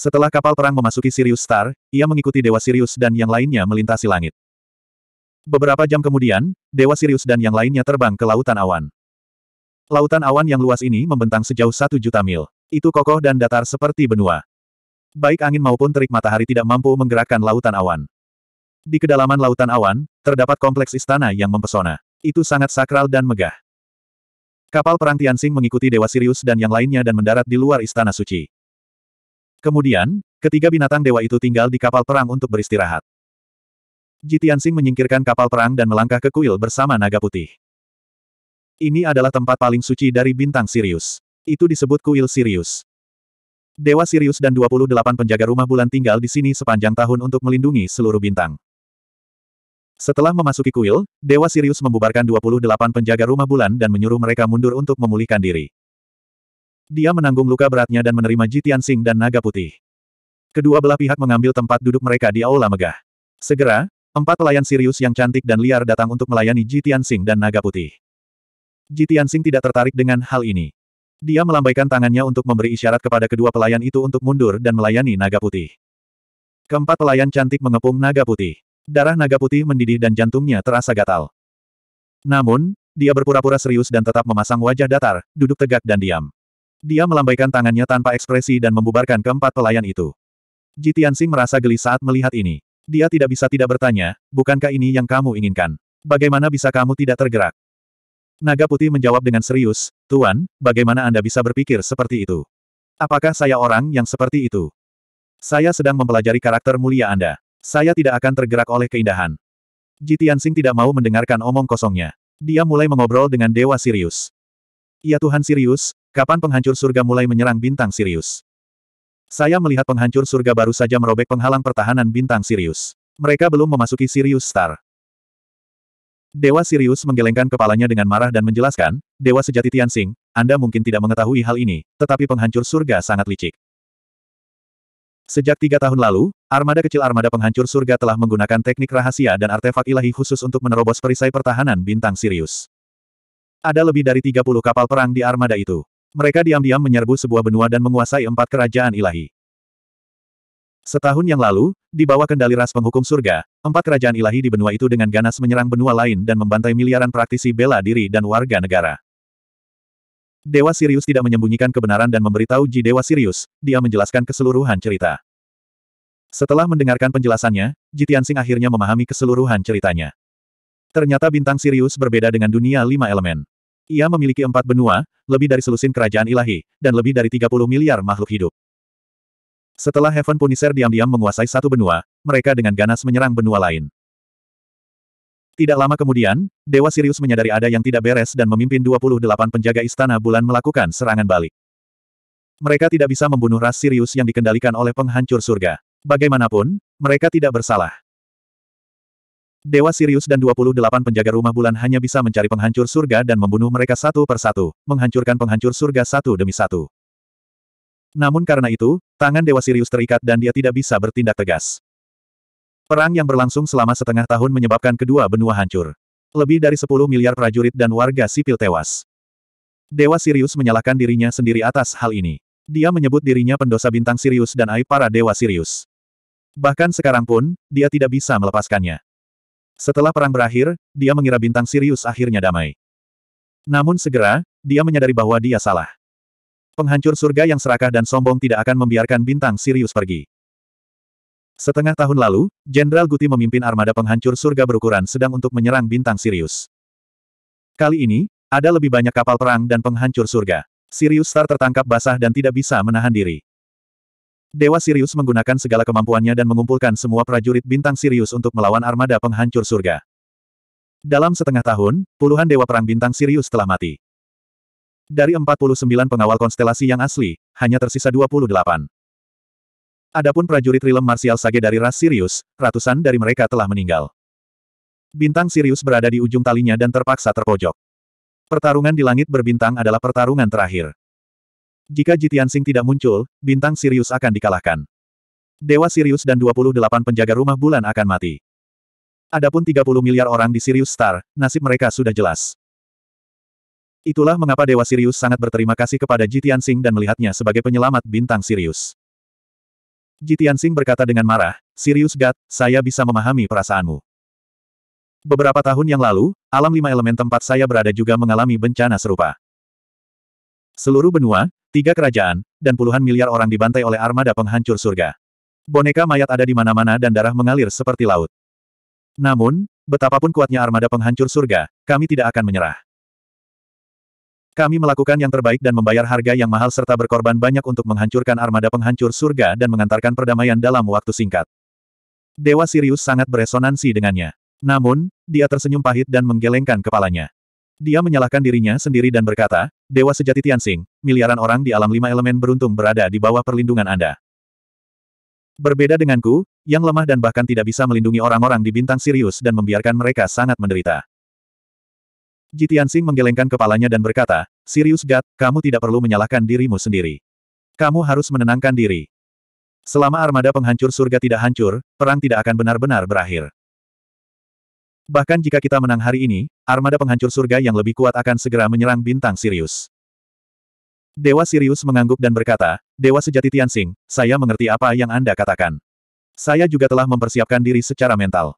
Setelah kapal perang memasuki Sirius Star, ia mengikuti Dewa Sirius dan yang lainnya melintasi langit. Beberapa jam kemudian, Dewa Sirius dan yang lainnya terbang ke Lautan Awan. Lautan awan yang luas ini membentang sejauh satu juta mil. Itu kokoh dan datar seperti benua. Baik angin maupun terik matahari tidak mampu menggerakkan lautan awan. Di kedalaman lautan awan, terdapat kompleks istana yang mempesona. Itu sangat sakral dan megah. Kapal perang Tianxing mengikuti Dewa Sirius dan yang lainnya dan mendarat di luar istana suci. Kemudian, ketiga binatang dewa itu tinggal di kapal perang untuk beristirahat. Jitiansing menyingkirkan kapal perang dan melangkah ke kuil bersama naga putih. Ini adalah tempat paling suci dari bintang Sirius. Itu disebut kuil Sirius. Dewa Sirius dan 28 penjaga rumah bulan tinggal di sini sepanjang tahun untuk melindungi seluruh bintang. Setelah memasuki kuil, Dewa Sirius membubarkan 28 penjaga rumah bulan dan menyuruh mereka mundur untuk memulihkan diri. Dia menanggung luka beratnya dan menerima Jitian Sing dan Naga Putih. Kedua belah pihak mengambil tempat duduk mereka di Aula Megah. Segera, empat pelayan Sirius yang cantik dan liar datang untuk melayani Jitian Sing dan Naga Putih. Jitian Sing tidak tertarik dengan hal ini. Dia melambaikan tangannya untuk memberi isyarat kepada kedua pelayan itu untuk mundur dan melayani Naga Putih. Keempat pelayan cantik mengepung Naga Putih. Darah Naga Putih mendidih dan jantungnya terasa gatal. Namun, dia berpura-pura serius dan tetap memasang wajah datar, duduk tegak dan diam. Dia melambaikan tangannya tanpa ekspresi dan membubarkan keempat pelayan itu. Jitiansing merasa geli saat melihat ini. Dia tidak bisa tidak bertanya, bukankah ini yang kamu inginkan? Bagaimana bisa kamu tidak tergerak? Naga putih menjawab dengan serius, Tuan, bagaimana Anda bisa berpikir seperti itu? Apakah saya orang yang seperti itu? Saya sedang mempelajari karakter mulia Anda. Saya tidak akan tergerak oleh keindahan. Jitiansing tidak mau mendengarkan omong kosongnya. Dia mulai mengobrol dengan Dewa Sirius. Ya Tuhan Sirius, Kapan penghancur surga mulai menyerang bintang Sirius? Saya melihat penghancur surga baru saja merobek penghalang pertahanan bintang Sirius. Mereka belum memasuki Sirius Star. Dewa Sirius menggelengkan kepalanya dengan marah dan menjelaskan, Dewa sejati Tianxing, Anda mungkin tidak mengetahui hal ini, tetapi penghancur surga sangat licik. Sejak tiga tahun lalu, armada kecil armada penghancur surga telah menggunakan teknik rahasia dan artefak ilahi khusus untuk menerobos perisai pertahanan bintang Sirius. Ada lebih dari 30 kapal perang di armada itu. Mereka diam-diam menyerbu sebuah benua dan menguasai empat kerajaan ilahi. Setahun yang lalu, di bawah kendali ras penghukum surga, empat kerajaan ilahi di benua itu dengan ganas menyerang benua lain dan membantai miliaran praktisi bela diri dan warga negara. Dewa Sirius tidak menyembunyikan kebenaran dan memberitahu Ji Dewa Sirius, dia menjelaskan keseluruhan cerita. Setelah mendengarkan penjelasannya, Ji Tianxing akhirnya memahami keseluruhan ceritanya. Ternyata bintang Sirius berbeda dengan dunia lima elemen. Ia memiliki empat benua, lebih dari selusin kerajaan ilahi, dan lebih dari 30 miliar makhluk hidup. Setelah Heaven Punisher diam-diam menguasai satu benua, mereka dengan ganas menyerang benua lain. Tidak lama kemudian, Dewa Sirius menyadari ada yang tidak beres dan memimpin 28 penjaga istana bulan melakukan serangan balik. Mereka tidak bisa membunuh ras Sirius yang dikendalikan oleh penghancur surga. Bagaimanapun, mereka tidak bersalah. Dewa Sirius dan 28 penjaga rumah bulan hanya bisa mencari penghancur surga dan membunuh mereka satu per satu, menghancurkan penghancur surga satu demi satu. Namun karena itu, tangan Dewa Sirius terikat dan dia tidak bisa bertindak tegas. Perang yang berlangsung selama setengah tahun menyebabkan kedua benua hancur. Lebih dari 10 miliar prajurit dan warga sipil tewas. Dewa Sirius menyalahkan dirinya sendiri atas hal ini. Dia menyebut dirinya pendosa bintang Sirius dan aib para Dewa Sirius. Bahkan sekarang pun, dia tidak bisa melepaskannya. Setelah perang berakhir, dia mengira bintang Sirius akhirnya damai. Namun segera, dia menyadari bahwa dia salah. Penghancur surga yang serakah dan sombong tidak akan membiarkan bintang Sirius pergi. Setengah tahun lalu, Jenderal Guti memimpin armada penghancur surga berukuran sedang untuk menyerang bintang Sirius. Kali ini, ada lebih banyak kapal perang dan penghancur surga. Sirius Star tertangkap basah dan tidak bisa menahan diri. Dewa Sirius menggunakan segala kemampuannya dan mengumpulkan semua prajurit bintang Sirius untuk melawan armada penghancur surga. Dalam setengah tahun, puluhan dewa perang bintang Sirius telah mati. Dari 49 pengawal konstelasi yang asli, hanya tersisa 28. Adapun prajurit rilem marsial sage dari ras Sirius, ratusan dari mereka telah meninggal. Bintang Sirius berada di ujung talinya dan terpaksa terpojok. Pertarungan di langit berbintang adalah pertarungan terakhir. Jika Jitian Jitiansing tidak muncul, bintang Sirius akan dikalahkan. Dewa Sirius dan 28 penjaga rumah bulan akan mati. Adapun 30 miliar orang di Sirius Star, nasib mereka sudah jelas. Itulah mengapa Dewa Sirius sangat berterima kasih kepada Jitian Jitiansing dan melihatnya sebagai penyelamat bintang Sirius. Jitian Jitiansing berkata dengan marah, Sirius God, saya bisa memahami perasaanmu. Beberapa tahun yang lalu, alam lima elemen tempat saya berada juga mengalami bencana serupa. Seluruh benua, Tiga kerajaan, dan puluhan miliar orang dibantai oleh armada penghancur surga. Boneka mayat ada di mana-mana dan darah mengalir seperti laut. Namun, betapapun kuatnya armada penghancur surga, kami tidak akan menyerah. Kami melakukan yang terbaik dan membayar harga yang mahal serta berkorban banyak untuk menghancurkan armada penghancur surga dan mengantarkan perdamaian dalam waktu singkat. Dewa Sirius sangat beresonansi dengannya. Namun, dia tersenyum pahit dan menggelengkan kepalanya. Dia menyalahkan dirinya sendiri dan berkata, Dewa sejati Tianxing, miliaran orang di alam lima elemen beruntung berada di bawah perlindungan Anda. Berbeda denganku, yang lemah dan bahkan tidak bisa melindungi orang-orang di bintang Sirius dan membiarkan mereka sangat menderita. Ji Tianxing menggelengkan kepalanya dan berkata, Sirius God, kamu tidak perlu menyalahkan dirimu sendiri. Kamu harus menenangkan diri. Selama armada penghancur surga tidak hancur, perang tidak akan benar-benar berakhir. Bahkan jika kita menang hari ini, armada penghancur surga yang lebih kuat akan segera menyerang bintang Sirius. Dewa Sirius mengangguk dan berkata, Dewa sejati Tianxing, saya mengerti apa yang Anda katakan. Saya juga telah mempersiapkan diri secara mental.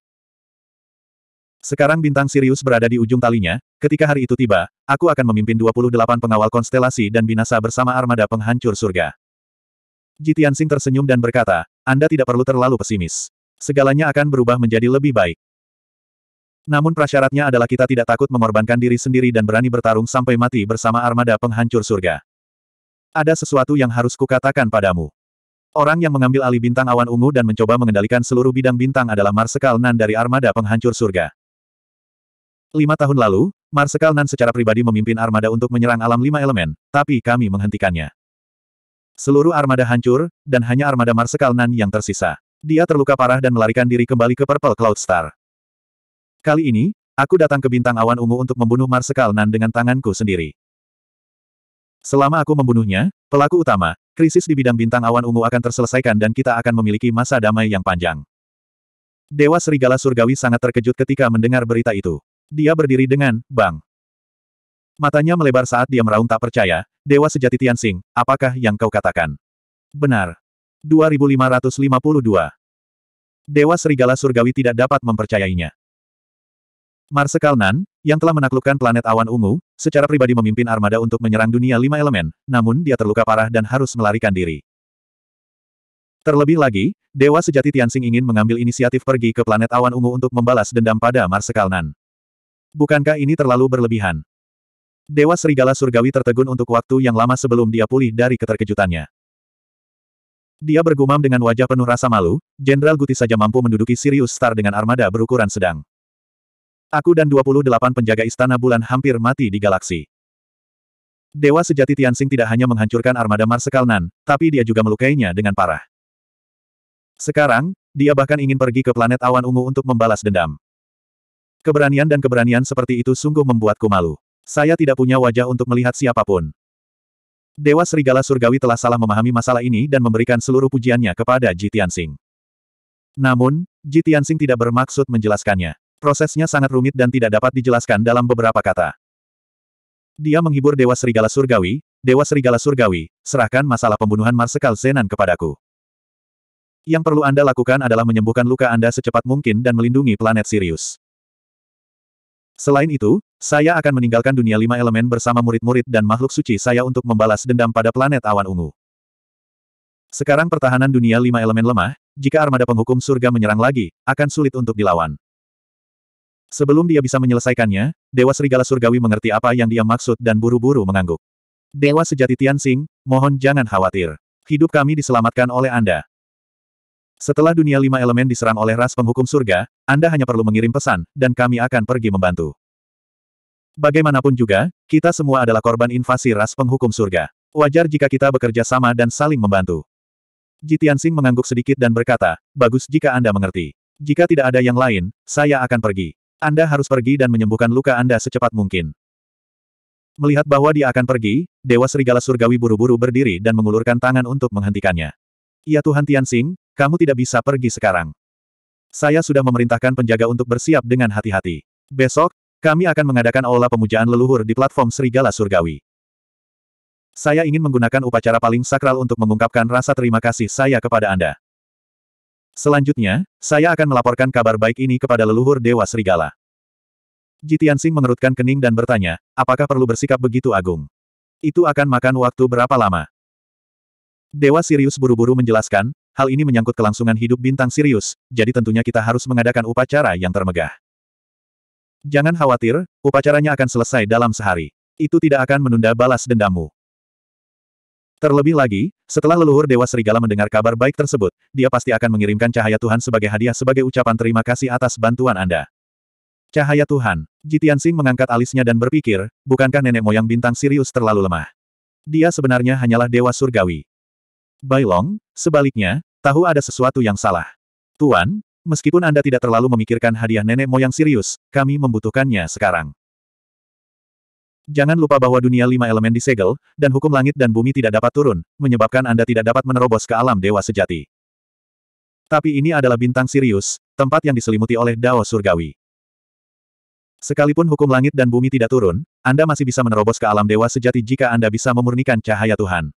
Sekarang bintang Sirius berada di ujung talinya, ketika hari itu tiba, aku akan memimpin 28 pengawal konstelasi dan binasa bersama armada penghancur surga. Jitiansing tersenyum dan berkata, Anda tidak perlu terlalu pesimis. Segalanya akan berubah menjadi lebih baik. Namun prasyaratnya adalah kita tidak takut mengorbankan diri sendiri dan berani bertarung sampai mati bersama armada penghancur surga. Ada sesuatu yang harus kukatakan padamu. Orang yang mengambil alih bintang awan ungu dan mencoba mengendalikan seluruh bidang bintang adalah Marsekal Nan dari armada penghancur surga. Lima tahun lalu, Marsekal Nan secara pribadi memimpin armada untuk menyerang alam lima elemen, tapi kami menghentikannya. Seluruh armada hancur, dan hanya armada Marsekal Nan yang tersisa. Dia terluka parah dan melarikan diri kembali ke Purple Cloud Star. Kali ini, aku datang ke bintang awan ungu untuk membunuh Marsekal Nan dengan tanganku sendiri. Selama aku membunuhnya, pelaku utama, krisis di bidang bintang awan ungu akan terselesaikan dan kita akan memiliki masa damai yang panjang. Dewa Serigala Surgawi sangat terkejut ketika mendengar berita itu. Dia berdiri dengan, bang. Matanya melebar saat dia meraung tak percaya, Dewa Sejati Tianxing, apakah yang kau katakan? Benar. 2552. Dewa Serigala Surgawi tidak dapat mempercayainya. Marsekal Nan, yang telah menaklukkan planet awan ungu, secara pribadi memimpin armada untuk menyerang dunia lima elemen, namun dia terluka parah dan harus melarikan diri. Terlebih lagi, Dewa Sejati Tianxing ingin mengambil inisiatif pergi ke planet awan ungu untuk membalas dendam pada Marsekal Nan. Bukankah ini terlalu berlebihan? Dewa Serigala Surgawi tertegun untuk waktu yang lama sebelum dia pulih dari keterkejutannya. Dia bergumam dengan wajah penuh rasa malu, Jenderal Guti saja mampu menduduki Sirius Star dengan armada berukuran sedang. Aku dan 28 penjaga istana bulan hampir mati di galaksi. Dewa sejati Tianxing tidak hanya menghancurkan armada Marsekal Nan, tapi dia juga melukainya dengan parah. Sekarang, dia bahkan ingin pergi ke planet awan ungu untuk membalas dendam. Keberanian dan keberanian seperti itu sungguh membuatku malu. Saya tidak punya wajah untuk melihat siapapun. Dewa Serigala Surgawi telah salah memahami masalah ini dan memberikan seluruh pujiannya kepada Ji Tianxing. Namun, Ji Tianxing tidak bermaksud menjelaskannya. Prosesnya sangat rumit dan tidak dapat dijelaskan dalam beberapa kata. Dia menghibur Dewa Serigala Surgawi, Dewa Serigala Surgawi, serahkan masalah pembunuhan Marsekal Zenan kepadaku. Yang perlu Anda lakukan adalah menyembuhkan luka Anda secepat mungkin dan melindungi planet Sirius. Selain itu, saya akan meninggalkan dunia lima elemen bersama murid-murid dan makhluk suci saya untuk membalas dendam pada planet awan ungu. Sekarang pertahanan dunia lima elemen lemah, jika armada penghukum surga menyerang lagi, akan sulit untuk dilawan. Sebelum dia bisa menyelesaikannya, Dewa Serigala Surgawi mengerti apa yang dia maksud dan buru-buru mengangguk. Dewa sejati Tianxing, mohon jangan khawatir. Hidup kami diselamatkan oleh Anda. Setelah dunia lima elemen diserang oleh ras penghukum surga, Anda hanya perlu mengirim pesan, dan kami akan pergi membantu. Bagaimanapun juga, kita semua adalah korban invasi ras penghukum surga. Wajar jika kita bekerja sama dan saling membantu. Jitiansing mengangguk sedikit dan berkata, bagus jika Anda mengerti. Jika tidak ada yang lain, saya akan pergi. Anda harus pergi dan menyembuhkan luka Anda secepat mungkin. Melihat bahwa dia akan pergi, Dewa Serigala Surgawi buru-buru berdiri dan mengulurkan tangan untuk menghentikannya. Ya Tuhan Tianxing, kamu tidak bisa pergi sekarang. Saya sudah memerintahkan penjaga untuk bersiap dengan hati-hati. Besok, kami akan mengadakan aula pemujaan leluhur di platform Serigala Surgawi. Saya ingin menggunakan upacara paling sakral untuk mengungkapkan rasa terima kasih saya kepada Anda. Selanjutnya, saya akan melaporkan kabar baik ini kepada leluhur Dewa Serigala. Jitian Sing mengerutkan kening dan bertanya, apakah perlu bersikap begitu agung? Itu akan makan waktu berapa lama? Dewa Sirius buru-buru menjelaskan, hal ini menyangkut kelangsungan hidup bintang Sirius, jadi tentunya kita harus mengadakan upacara yang termegah. Jangan khawatir, upacaranya akan selesai dalam sehari. Itu tidak akan menunda balas dendammu. Terlebih lagi, setelah leluhur Dewa Serigala mendengar kabar baik tersebut, dia pasti akan mengirimkan cahaya Tuhan sebagai hadiah sebagai ucapan terima kasih atas bantuan Anda. Cahaya Tuhan, Jitian Sing mengangkat alisnya dan berpikir, bukankah nenek moyang bintang Sirius terlalu lemah? Dia sebenarnya hanyalah Dewa Surgawi. Bailong, sebaliknya, tahu ada sesuatu yang salah. Tuan, meskipun Anda tidak terlalu memikirkan hadiah nenek moyang Sirius, kami membutuhkannya sekarang. Jangan lupa bahwa dunia lima elemen disegel, dan hukum langit dan bumi tidak dapat turun, menyebabkan Anda tidak dapat menerobos ke alam dewa sejati. Tapi ini adalah bintang Sirius, tempat yang diselimuti oleh Dao Surgawi. Sekalipun hukum langit dan bumi tidak turun, Anda masih bisa menerobos ke alam dewa sejati jika Anda bisa memurnikan cahaya Tuhan.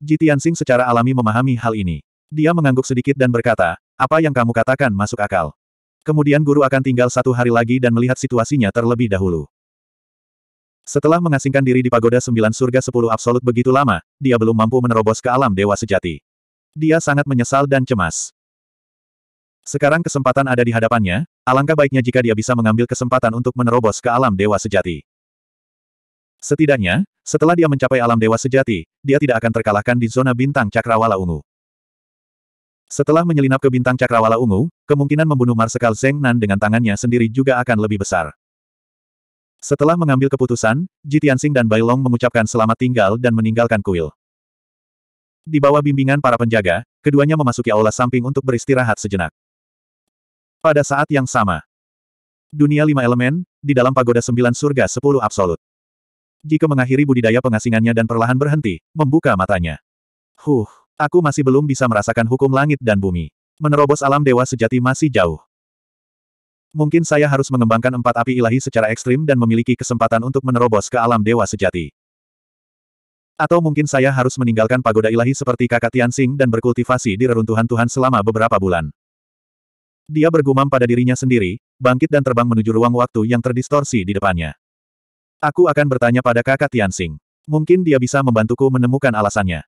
Jitiansing secara alami memahami hal ini. Dia mengangguk sedikit dan berkata, apa yang kamu katakan masuk akal. Kemudian guru akan tinggal satu hari lagi dan melihat situasinya terlebih dahulu. Setelah mengasingkan diri di pagoda sembilan surga sepuluh absolut begitu lama, dia belum mampu menerobos ke alam dewa sejati. Dia sangat menyesal dan cemas. Sekarang kesempatan ada di hadapannya, alangkah baiknya jika dia bisa mengambil kesempatan untuk menerobos ke alam dewa sejati. Setidaknya, setelah dia mencapai alam dewa sejati, dia tidak akan terkalahkan di zona bintang cakrawala ungu. Setelah menyelinap ke bintang cakrawala ungu, kemungkinan membunuh Marsekal Zeng Nan dengan tangannya sendiri juga akan lebih besar. Setelah mengambil keputusan, Tianxing dan Bailong mengucapkan selamat tinggal dan meninggalkan kuil. Di bawah bimbingan para penjaga, keduanya memasuki aula samping untuk beristirahat sejenak. Pada saat yang sama, dunia lima elemen, di dalam pagoda sembilan surga sepuluh absolut. Jika mengakhiri budidaya pengasingannya dan perlahan berhenti, membuka matanya. Huh, aku masih belum bisa merasakan hukum langit dan bumi. Menerobos alam dewa sejati masih jauh. Mungkin saya harus mengembangkan empat api ilahi secara ekstrim dan memiliki kesempatan untuk menerobos ke alam dewa sejati. Atau mungkin saya harus meninggalkan pagoda ilahi seperti kakak Tianxing dan berkultivasi di reruntuhan Tuhan selama beberapa bulan. Dia bergumam pada dirinya sendiri, bangkit dan terbang menuju ruang waktu yang terdistorsi di depannya. Aku akan bertanya pada kakak Tianxing. Mungkin dia bisa membantuku menemukan alasannya.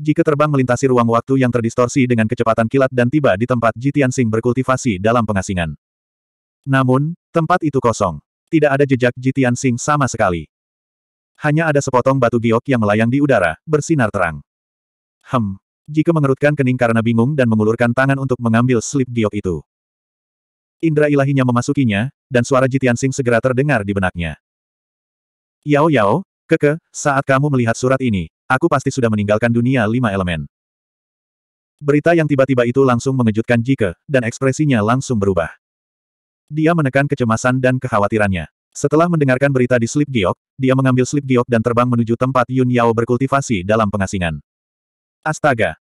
Jika terbang melintasi ruang waktu yang terdistorsi dengan kecepatan kilat dan tiba di tempat Jitian Sing berkultivasi dalam pengasingan. Namun, tempat itu kosong. Tidak ada jejak Jitian Sing sama sekali. Hanya ada sepotong batu giok yang melayang di udara, bersinar terang. Hem. Jika mengerutkan kening karena bingung dan mengulurkan tangan untuk mengambil slip giok itu. Indra ilahinya memasukinya, dan suara Jitian Sing segera terdengar di benaknya. Yao Yao, keke, saat kamu melihat surat ini, Aku pasti sudah meninggalkan dunia lima elemen. Berita yang tiba-tiba itu langsung mengejutkan Jike, dan ekspresinya langsung berubah. Dia menekan kecemasan dan kekhawatirannya. Setelah mendengarkan berita di Slip Giok, dia mengambil Slip Giok dan terbang menuju tempat Yun Yao berkultivasi dalam pengasingan. Astaga!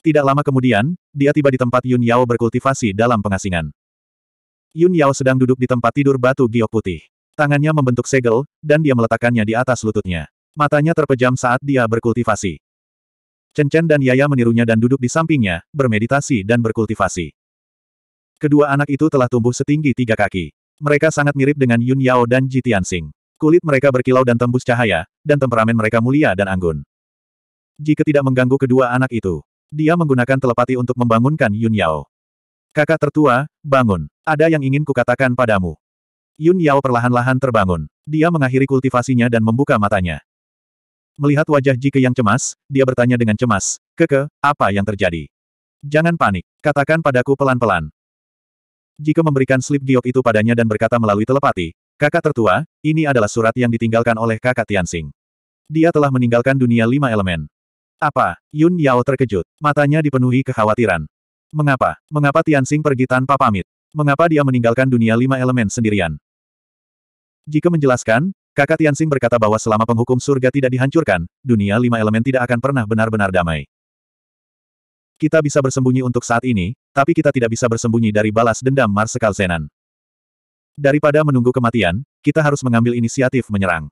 Tidak lama kemudian, dia tiba di tempat Yun Yao berkultivasi dalam pengasingan. Yun Yao sedang duduk di tempat tidur batu giok putih. Tangannya membentuk segel, dan dia meletakkannya di atas lututnya. Matanya terpejam saat dia berkultivasi. Chen Chen dan Yaya menirunya dan duduk di sampingnya, bermeditasi dan berkultivasi. Kedua anak itu telah tumbuh setinggi tiga kaki. Mereka sangat mirip dengan Yun Yao dan Ji Tianxing. Kulit mereka berkilau dan tembus cahaya, dan temperamen mereka mulia dan anggun. Jika tidak mengganggu kedua anak itu, dia menggunakan telepati untuk membangunkan Yun Yao. Kakak tertua, bangun. Ada yang ingin kukatakan padamu. Yun Yao perlahan-lahan terbangun. Dia mengakhiri kultivasinya dan membuka matanya. Melihat wajah Jike yang cemas, dia bertanya dengan cemas, Keke, apa yang terjadi? Jangan panik, katakan padaku pelan-pelan. Jike memberikan slip giok itu padanya dan berkata melalui telepati, kakak tertua, ini adalah surat yang ditinggalkan oleh kakak Tianxing. Dia telah meninggalkan dunia lima elemen. Apa? Yun Yao terkejut, matanya dipenuhi kekhawatiran. Mengapa? Mengapa Tianxing pergi tanpa pamit? Mengapa dia meninggalkan dunia lima elemen sendirian? Jika menjelaskan, Kakak Tianxing berkata bahwa selama penghukum surga tidak dihancurkan, dunia lima elemen tidak akan pernah benar-benar damai. Kita bisa bersembunyi untuk saat ini, tapi kita tidak bisa bersembunyi dari balas dendam Marsekal Zenan. Daripada menunggu kematian, kita harus mengambil inisiatif menyerang.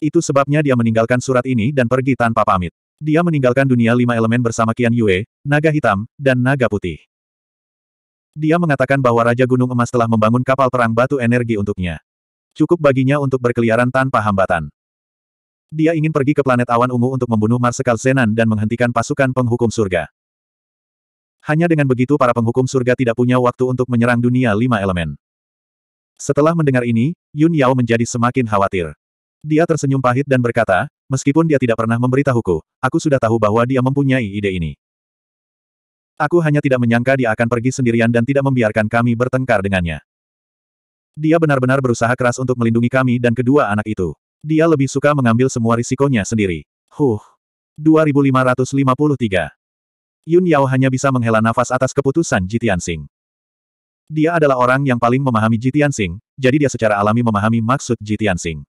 Itu sebabnya dia meninggalkan surat ini dan pergi tanpa pamit. Dia meninggalkan dunia lima elemen bersama Kian Yue, naga hitam, dan naga putih. Dia mengatakan bahwa Raja Gunung Emas telah membangun kapal perang batu energi untuknya. Cukup baginya untuk berkeliaran tanpa hambatan. Dia ingin pergi ke planet awan ungu untuk membunuh Marsekal Zenan dan menghentikan pasukan penghukum surga. Hanya dengan begitu para penghukum surga tidak punya waktu untuk menyerang dunia lima elemen. Setelah mendengar ini, Yun Yao menjadi semakin khawatir. Dia tersenyum pahit dan berkata, meskipun dia tidak pernah memberitahuku, aku sudah tahu bahwa dia mempunyai ide ini. Aku hanya tidak menyangka dia akan pergi sendirian dan tidak membiarkan kami bertengkar dengannya. Dia benar-benar berusaha keras untuk melindungi kami dan kedua anak itu. Dia lebih suka mengambil semua risikonya sendiri. Huh. 2553. Yun Yao hanya bisa menghela nafas atas keputusan Jitian Sing. Dia adalah orang yang paling memahami Jitian Sing, jadi dia secara alami memahami maksud Jitian Sing.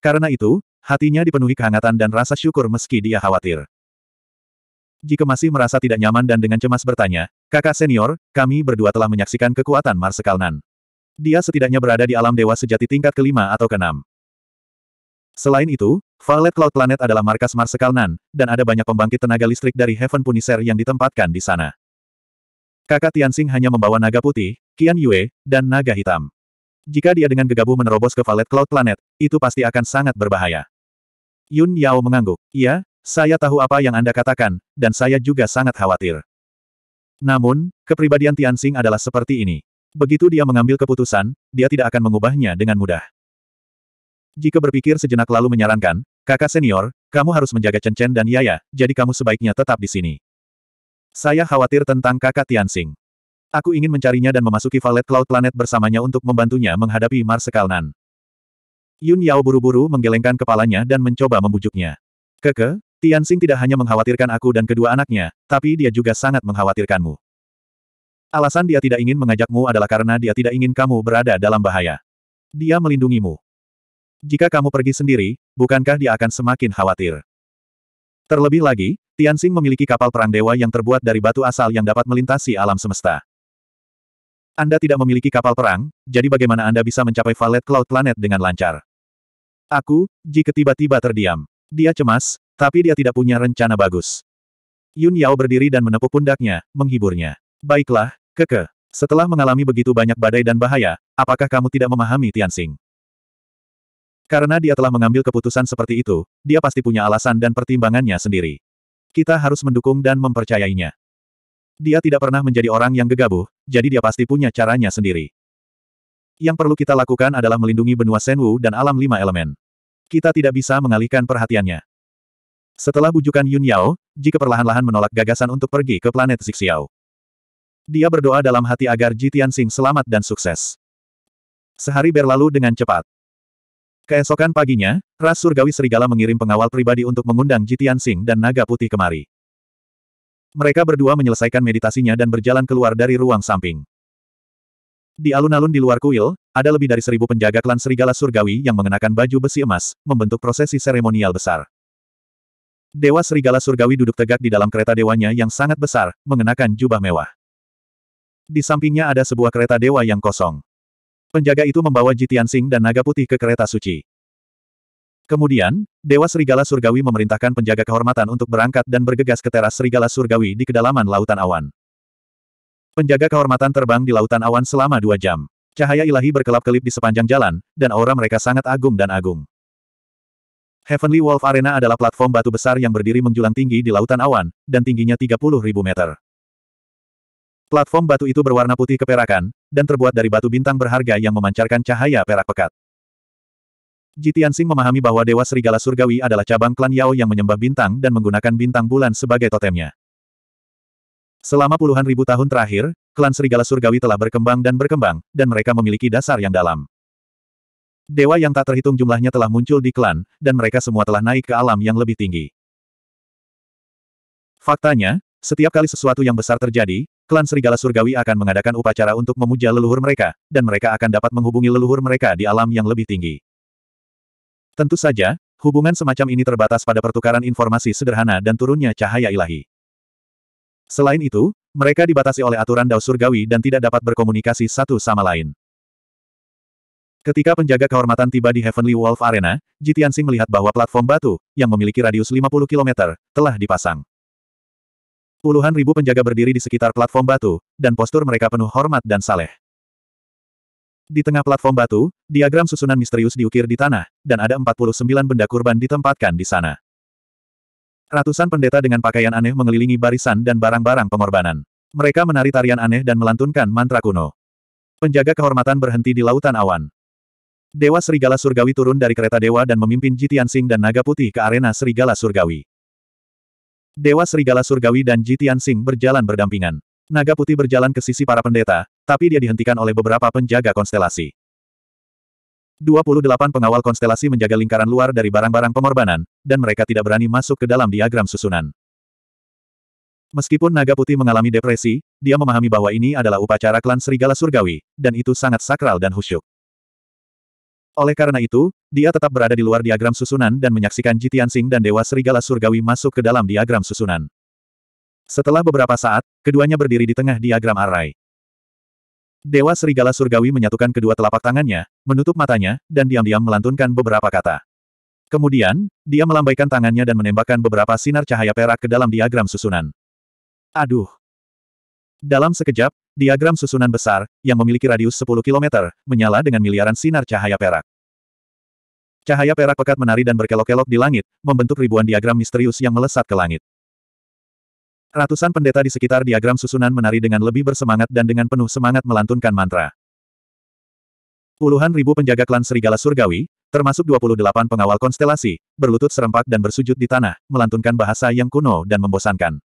Karena itu, hatinya dipenuhi kehangatan dan rasa syukur meski dia khawatir. Jika masih merasa tidak nyaman dan dengan cemas bertanya, kakak senior, kami berdua telah menyaksikan kekuatan Marsekal Nan. Dia setidaknya berada di alam dewa sejati tingkat kelima atau keenam. Selain itu, Valet Cloud Planet adalah markas Marsekal Nan, dan ada banyak pembangkit tenaga listrik dari Heaven Punisher yang ditempatkan di sana. Kakak Tianxing hanya membawa naga putih, Qian Yue, dan naga hitam. Jika dia dengan gegabah menerobos ke Valet Cloud Planet, itu pasti akan sangat berbahaya. Yun Yao mengangguk. Iya, saya tahu apa yang Anda katakan, dan saya juga sangat khawatir. Namun, kepribadian Tianxing adalah seperti ini. Begitu dia mengambil keputusan, dia tidak akan mengubahnya dengan mudah. Jika berpikir sejenak lalu menyarankan, kakak senior, kamu harus menjaga Chen Chen dan Yaya, jadi kamu sebaiknya tetap di sini. Saya khawatir tentang kakak Tianxing. Aku ingin mencarinya dan memasuki Valet Cloud Planet bersamanya untuk membantunya menghadapi Marsekal Nan. Yun Yao buru-buru menggelengkan kepalanya dan mencoba membujuknya. Keke, Tianxing tidak hanya mengkhawatirkan aku dan kedua anaknya, tapi dia juga sangat mengkhawatirkanmu. Alasan dia tidak ingin mengajakmu adalah karena dia tidak ingin kamu berada dalam bahaya. Dia melindungimu. Jika kamu pergi sendiri, bukankah dia akan semakin khawatir? Terlebih lagi, Tianxing memiliki kapal perang dewa yang terbuat dari batu asal yang dapat melintasi alam semesta. Anda tidak memiliki kapal perang, jadi bagaimana Anda bisa mencapai Valet Cloud Planet dengan lancar? Aku, jika tiba-tiba terdiam. Dia cemas, tapi dia tidak punya rencana bagus. Yun Yao berdiri dan menepuk pundaknya, menghiburnya. Baiklah, Keke, setelah mengalami begitu banyak badai dan bahaya, apakah kamu tidak memahami Tianxing? Karena dia telah mengambil keputusan seperti itu, dia pasti punya alasan dan pertimbangannya sendiri. Kita harus mendukung dan mempercayainya. Dia tidak pernah menjadi orang yang gegabah, jadi dia pasti punya caranya sendiri. Yang perlu kita lakukan adalah melindungi benua Senwu dan alam lima elemen. Kita tidak bisa mengalihkan perhatiannya. Setelah bujukan Yun Yao, jika perlahan-lahan menolak gagasan untuk pergi ke planet Zixiao. Dia berdoa dalam hati agar Jitian Tianxing selamat dan sukses. Sehari berlalu dengan cepat. Keesokan paginya, Ras Surgawi Serigala mengirim pengawal pribadi untuk mengundang Jitian Tianxing dan Naga Putih kemari. Mereka berdua menyelesaikan meditasinya dan berjalan keluar dari ruang samping. Di alun-alun di luar kuil, ada lebih dari seribu penjaga klan Serigala Surgawi yang mengenakan baju besi emas, membentuk prosesi seremonial besar. Dewa Serigala Surgawi duduk tegak di dalam kereta dewanya yang sangat besar, mengenakan jubah mewah. Di sampingnya ada sebuah kereta dewa yang kosong. Penjaga itu membawa Jitian Jitiansing dan naga putih ke kereta suci. Kemudian, Dewa Serigala Surgawi memerintahkan penjaga kehormatan untuk berangkat dan bergegas ke teras Serigala Surgawi di kedalaman Lautan Awan. Penjaga kehormatan terbang di Lautan Awan selama dua jam. Cahaya ilahi berkelap-kelip di sepanjang jalan, dan aura mereka sangat agung dan agung. Heavenly Wolf Arena adalah platform batu besar yang berdiri menjulang tinggi di Lautan Awan, dan tingginya 30.000 meter. Platform batu itu berwarna putih keperakan, dan terbuat dari batu bintang berharga yang memancarkan cahaya perak pekat. Jitiansing memahami bahwa Dewa Serigala Surgawi adalah cabang klan Yao yang menyembah bintang dan menggunakan bintang bulan sebagai totemnya. Selama puluhan ribu tahun terakhir, klan Serigala Surgawi telah berkembang dan berkembang, dan mereka memiliki dasar yang dalam. Dewa yang tak terhitung jumlahnya telah muncul di klan, dan mereka semua telah naik ke alam yang lebih tinggi. Faktanya, setiap kali sesuatu yang besar terjadi, klan Serigala Surgawi akan mengadakan upacara untuk memuja leluhur mereka, dan mereka akan dapat menghubungi leluhur mereka di alam yang lebih tinggi. Tentu saja, hubungan semacam ini terbatas pada pertukaran informasi sederhana dan turunnya cahaya ilahi. Selain itu, mereka dibatasi oleh aturan Dao Surgawi dan tidak dapat berkomunikasi satu sama lain. Ketika penjaga kehormatan tiba di Heavenly Wolf Arena, Sing melihat bahwa platform batu, yang memiliki radius 50 km, telah dipasang. Puluhan ribu penjaga berdiri di sekitar platform batu, dan postur mereka penuh hormat dan saleh. Di tengah platform batu, diagram susunan misterius diukir di tanah, dan ada 49 benda kurban ditempatkan di sana. Ratusan pendeta dengan pakaian aneh mengelilingi barisan dan barang-barang pengorbanan. Mereka menari tarian aneh dan melantunkan mantra kuno. Penjaga kehormatan berhenti di lautan awan. Dewa Serigala Surgawi turun dari kereta dewa dan memimpin Jitian Singh dan Naga Putih ke arena Serigala Surgawi. Dewa Serigala Surgawi dan Jitian Singh berjalan berdampingan. Naga putih berjalan ke sisi para pendeta, tapi dia dihentikan oleh beberapa penjaga konstelasi. 28 pengawal konstelasi menjaga lingkaran luar dari barang-barang pengorbanan, dan mereka tidak berani masuk ke dalam diagram susunan. Meskipun naga putih mengalami depresi, dia memahami bahwa ini adalah upacara klan Serigala Surgawi, dan itu sangat sakral dan khusyuk. Oleh karena itu, dia tetap berada di luar diagram susunan dan menyaksikan Jitian Sing dan Dewa Serigala Surgawi masuk ke dalam diagram susunan. Setelah beberapa saat, keduanya berdiri di tengah diagram arai. Dewa Serigala Surgawi menyatukan kedua telapak tangannya, menutup matanya, dan diam-diam melantunkan beberapa kata. Kemudian, dia melambaikan tangannya dan menembakkan beberapa sinar cahaya perak ke dalam diagram susunan. Aduh, dalam sekejap, diagram susunan besar, yang memiliki radius 10 km, menyala dengan miliaran sinar cahaya perak. Cahaya perak pekat menari dan berkelok-kelok di langit, membentuk ribuan diagram misterius yang melesat ke langit. Ratusan pendeta di sekitar diagram susunan menari dengan lebih bersemangat dan dengan penuh semangat melantunkan mantra. Puluhan ribu penjaga klan serigala surgawi, termasuk 28 pengawal konstelasi, berlutut serempak dan bersujud di tanah, melantunkan bahasa yang kuno dan membosankan.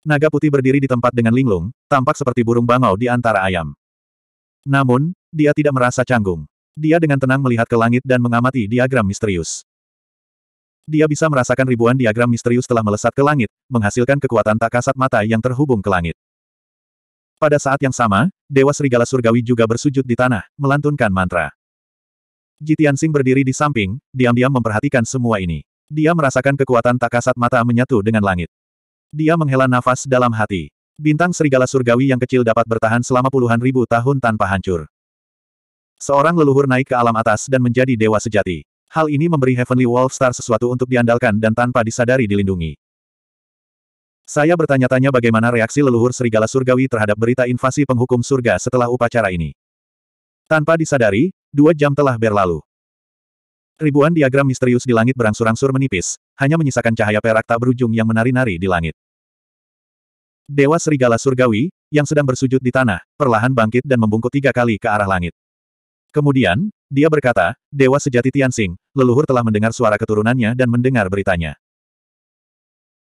Naga putih berdiri di tempat dengan linglung, tampak seperti burung bangau di antara ayam. Namun, dia tidak merasa canggung. Dia dengan tenang melihat ke langit dan mengamati diagram misterius. Dia bisa merasakan ribuan diagram misterius telah melesat ke langit, menghasilkan kekuatan tak kasat mata yang terhubung ke langit. Pada saat yang sama, Dewa Serigala Surgawi juga bersujud di tanah, melantunkan mantra. Jitian Sing berdiri di samping, diam-diam memperhatikan semua ini. Dia merasakan kekuatan tak kasat mata menyatu dengan langit. Dia menghela nafas dalam hati. Bintang serigala surgawi yang kecil dapat bertahan selama puluhan ribu tahun tanpa hancur. Seorang leluhur naik ke alam atas dan menjadi dewa sejati. Hal ini memberi Heavenly Wolf Star sesuatu untuk diandalkan dan tanpa disadari dilindungi. Saya bertanya-tanya bagaimana reaksi leluhur serigala surgawi terhadap berita invasi penghukum surga setelah upacara ini. Tanpa disadari, dua jam telah berlalu. Ribuan diagram misterius di langit berangsur-angsur menipis, hanya menyisakan cahaya perak tak berujung yang menari-nari di langit. Dewa Serigala Surgawi, yang sedang bersujud di tanah, perlahan bangkit dan membungkuk tiga kali ke arah langit. Kemudian, dia berkata, Dewa Sejati Tianxing, leluhur telah mendengar suara keturunannya dan mendengar beritanya.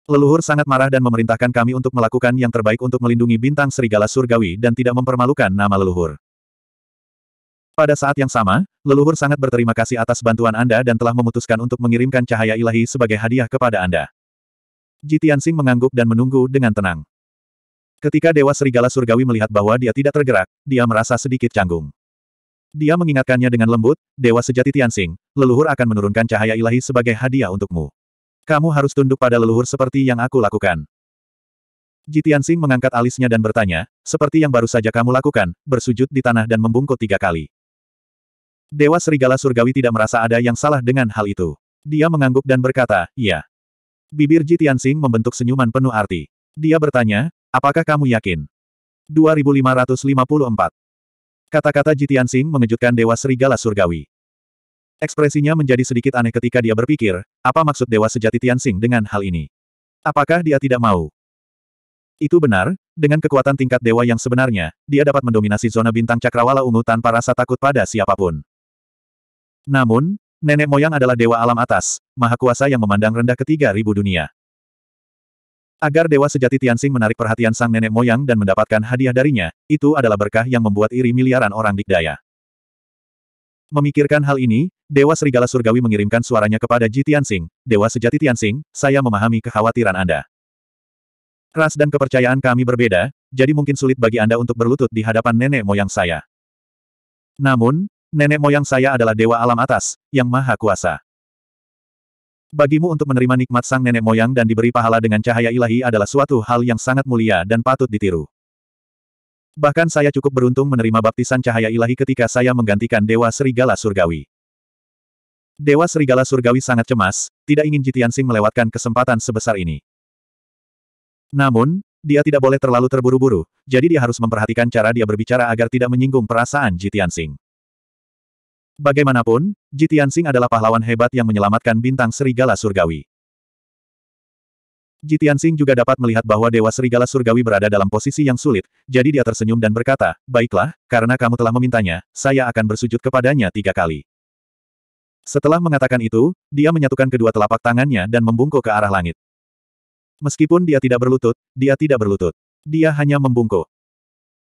Leluhur sangat marah dan memerintahkan kami untuk melakukan yang terbaik untuk melindungi bintang Serigala Surgawi dan tidak mempermalukan nama leluhur. Pada saat yang sama, leluhur sangat berterima kasih atas bantuan Anda dan telah memutuskan untuk mengirimkan cahaya ilahi sebagai hadiah kepada Anda. Jitiansing mengangguk dan menunggu dengan tenang. Ketika Dewa Serigala Surgawi melihat bahwa dia tidak tergerak, dia merasa sedikit canggung. Dia mengingatkannya dengan lembut, Dewa Sejati Tiansing, leluhur akan menurunkan cahaya ilahi sebagai hadiah untukmu. Kamu harus tunduk pada leluhur seperti yang aku lakukan. Jitiansing mengangkat alisnya dan bertanya, seperti yang baru saja kamu lakukan, bersujud di tanah dan membungkuk tiga kali. Dewa Serigala Surgawi tidak merasa ada yang salah dengan hal itu. Dia mengangguk dan berkata, iya. Bibir Ji Tianxing membentuk senyuman penuh arti. Dia bertanya, apakah kamu yakin? 2554 Kata-kata Ji Tianxing mengejutkan Dewa Serigala Surgawi. Ekspresinya menjadi sedikit aneh ketika dia berpikir, apa maksud Dewa Sejati Tianxing dengan hal ini? Apakah dia tidak mau? Itu benar, dengan kekuatan tingkat dewa yang sebenarnya, dia dapat mendominasi zona bintang cakrawala ungu tanpa rasa takut pada siapapun. Namun, nenek moyang adalah dewa alam atas, maha kuasa yang memandang rendah ketiga ribu dunia. Agar dewa sejati Tianxing menarik perhatian sang nenek moyang dan mendapatkan hadiah darinya, itu adalah berkah yang membuat iri miliaran orang dikdaya. Memikirkan hal ini, Dewa Serigala Surgawi mengirimkan suaranya kepada Ji Tianxing, Dewa Sejati Tianxing, saya memahami kekhawatiran Anda. Ras dan kepercayaan kami berbeda, jadi mungkin sulit bagi Anda untuk berlutut di hadapan nenek moyang saya. Namun, Nenek moyang saya adalah dewa alam atas, yang maha kuasa. Bagimu untuk menerima nikmat sang nenek moyang dan diberi pahala dengan cahaya ilahi adalah suatu hal yang sangat mulia dan patut ditiru. Bahkan saya cukup beruntung menerima baptisan cahaya ilahi ketika saya menggantikan Dewa Serigala Surgawi. Dewa Serigala Surgawi sangat cemas, tidak ingin Jitiansing melewatkan kesempatan sebesar ini. Namun, dia tidak boleh terlalu terburu-buru, jadi dia harus memperhatikan cara dia berbicara agar tidak menyinggung perasaan Jitiansing. Bagaimanapun, Jitiansing adalah pahlawan hebat yang menyelamatkan bintang serigala surgawi. Jitiansing juga dapat melihat bahwa Dewa Serigala Surgawi berada dalam posisi yang sulit, jadi dia tersenyum dan berkata, Baiklah, karena kamu telah memintanya, saya akan bersujud kepadanya tiga kali. Setelah mengatakan itu, dia menyatukan kedua telapak tangannya dan membungkuk ke arah langit. Meskipun dia tidak berlutut, dia tidak berlutut. Dia hanya membungkuk.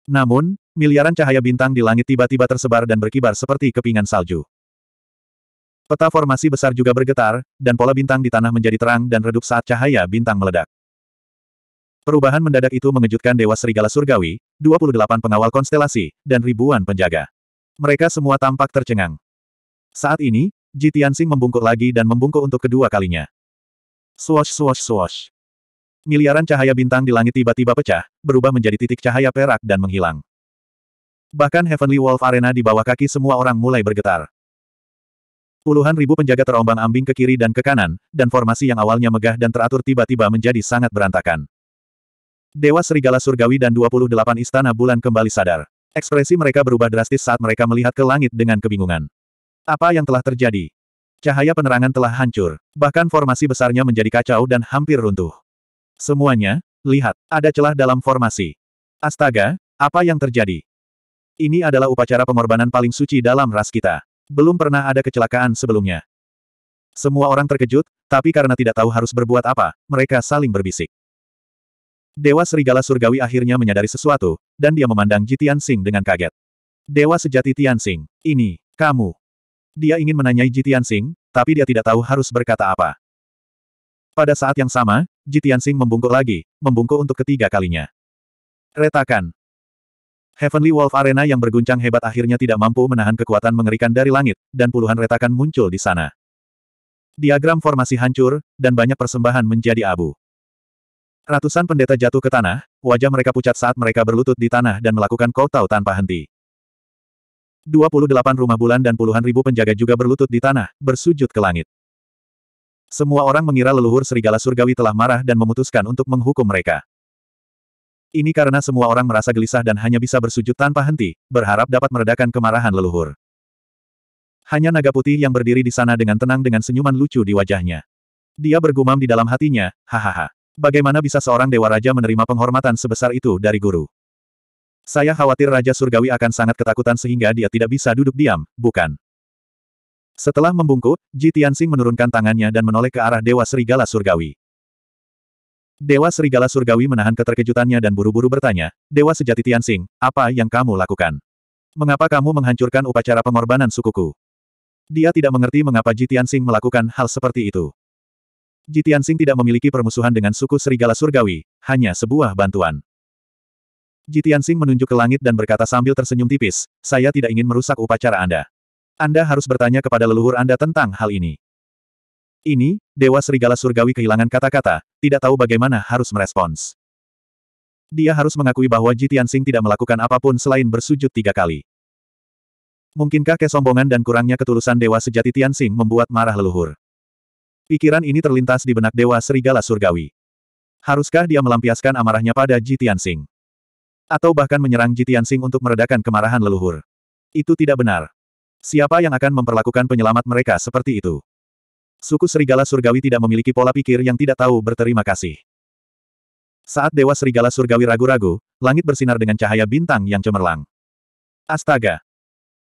Namun, miliaran cahaya bintang di langit tiba-tiba tersebar dan berkibar seperti kepingan salju. Peta formasi besar juga bergetar, dan pola bintang di tanah menjadi terang dan redup saat cahaya bintang meledak. Perubahan mendadak itu mengejutkan Dewa Serigala Surgawi, 28 pengawal konstelasi, dan ribuan penjaga. Mereka semua tampak tercengang. Saat ini, Jitian Sing membungkuk lagi dan membungkuk untuk kedua kalinya. Swash swash swash. Miliaran cahaya bintang di langit tiba-tiba pecah, berubah menjadi titik cahaya perak dan menghilang. Bahkan Heavenly Wolf Arena di bawah kaki semua orang mulai bergetar. Puluhan ribu penjaga terombang-ambing ke kiri dan ke kanan, dan formasi yang awalnya megah dan teratur tiba-tiba menjadi sangat berantakan. Dewa Serigala Surgawi dan 28 Istana Bulan kembali sadar. Ekspresi mereka berubah drastis saat mereka melihat ke langit dengan kebingungan. Apa yang telah terjadi? Cahaya penerangan telah hancur, bahkan formasi besarnya menjadi kacau dan hampir runtuh. Semuanya, lihat, ada celah dalam formasi. Astaga, apa yang terjadi? Ini adalah upacara pengorbanan paling suci dalam ras kita. Belum pernah ada kecelakaan sebelumnya. Semua orang terkejut, tapi karena tidak tahu harus berbuat apa, mereka saling berbisik. Dewa Serigala Surgawi akhirnya menyadari sesuatu, dan dia memandang Jitian Sing dengan kaget. Dewa sejati Tian Sing, ini, kamu. Dia ingin menanyai Jitian Sing, tapi dia tidak tahu harus berkata apa. Pada saat yang sama, Jitiansing membungkuk lagi, membungkuk untuk ketiga kalinya. Retakan. Heavenly Wolf Arena yang berguncang hebat akhirnya tidak mampu menahan kekuatan mengerikan dari langit, dan puluhan retakan muncul di sana. Diagram formasi hancur, dan banyak persembahan menjadi abu. Ratusan pendeta jatuh ke tanah, wajah mereka pucat saat mereka berlutut di tanah dan melakukan kotau tanpa henti. 28 rumah bulan dan puluhan ribu penjaga juga berlutut di tanah, bersujud ke langit. Semua orang mengira leluhur serigala surgawi telah marah dan memutuskan untuk menghukum mereka. Ini karena semua orang merasa gelisah dan hanya bisa bersujud tanpa henti, berharap dapat meredakan kemarahan leluhur. Hanya naga putih yang berdiri di sana dengan tenang dengan senyuman lucu di wajahnya. Dia bergumam di dalam hatinya, hahaha. Bagaimana bisa seorang dewa raja menerima penghormatan sebesar itu dari guru? Saya khawatir Raja Surgawi akan sangat ketakutan sehingga dia tidak bisa duduk diam, bukan? Setelah membungkuk, Ji menurunkan tangannya dan menoleh ke arah Dewa Serigala Surgawi. Dewa Serigala Surgawi menahan keterkejutannya dan buru-buru bertanya, Dewa Sejati Tianxing, apa yang kamu lakukan? Mengapa kamu menghancurkan upacara pengorbanan sukuku? Dia tidak mengerti mengapa Ji melakukan hal seperti itu. Ji tidak memiliki permusuhan dengan suku Serigala Surgawi, hanya sebuah bantuan. Ji menunjuk ke langit dan berkata sambil tersenyum tipis, saya tidak ingin merusak upacara Anda. Anda harus bertanya kepada leluhur Anda tentang hal ini. Ini, Dewa Serigala Surgawi kehilangan kata-kata, tidak tahu bagaimana harus merespons. Dia harus mengakui bahwa Sing tidak melakukan apapun selain bersujud tiga kali. Mungkinkah kesombongan dan kurangnya ketulusan Dewa Sejati Tianxing membuat marah leluhur? Pikiran ini terlintas di benak Dewa Serigala Surgawi. Haruskah dia melampiaskan amarahnya pada Sing? Atau bahkan menyerang Sing untuk meredakan kemarahan leluhur? Itu tidak benar. Siapa yang akan memperlakukan penyelamat mereka seperti itu? Suku Serigala Surgawi tidak memiliki pola pikir yang tidak tahu berterima kasih. Saat Dewa Serigala Surgawi ragu-ragu, langit bersinar dengan cahaya bintang yang cemerlang. Astaga!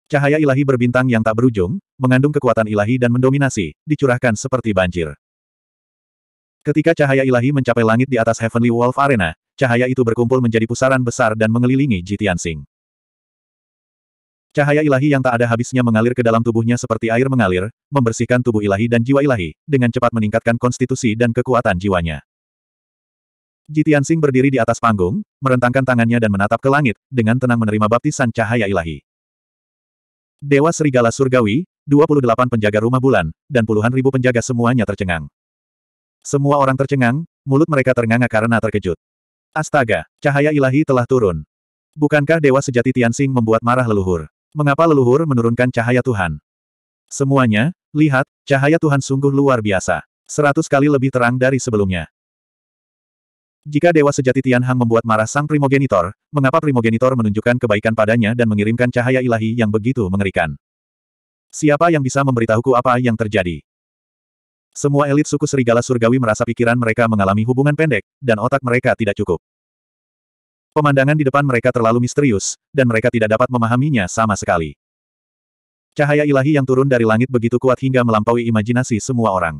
Cahaya ilahi berbintang yang tak berujung, mengandung kekuatan ilahi dan mendominasi, dicurahkan seperti banjir. Ketika cahaya ilahi mencapai langit di atas Heavenly Wolf Arena, cahaya itu berkumpul menjadi pusaran besar dan mengelilingi Jitian Sing. Cahaya ilahi yang tak ada habisnya mengalir ke dalam tubuhnya seperti air mengalir, membersihkan tubuh ilahi dan jiwa ilahi, dengan cepat meningkatkan konstitusi dan kekuatan jiwanya. Jitian Sing berdiri di atas panggung, merentangkan tangannya dan menatap ke langit, dengan tenang menerima baptisan cahaya ilahi. Dewa Serigala Surgawi, 28 penjaga rumah bulan, dan puluhan ribu penjaga semuanya tercengang. Semua orang tercengang, mulut mereka ternganga karena terkejut. Astaga, cahaya ilahi telah turun. Bukankah Dewa Sejati Tianxing membuat marah leluhur? Mengapa leluhur menurunkan cahaya Tuhan? Semuanya, lihat, cahaya Tuhan sungguh luar biasa. Seratus kali lebih terang dari sebelumnya. Jika Dewa Sejati Tian membuat marah sang primogenitor, mengapa primogenitor menunjukkan kebaikan padanya dan mengirimkan cahaya ilahi yang begitu mengerikan? Siapa yang bisa memberitahuku apa yang terjadi? Semua elit suku serigala surgawi merasa pikiran mereka mengalami hubungan pendek, dan otak mereka tidak cukup. Pemandangan di depan mereka terlalu misterius, dan mereka tidak dapat memahaminya sama sekali. Cahaya ilahi yang turun dari langit begitu kuat hingga melampaui imajinasi semua orang.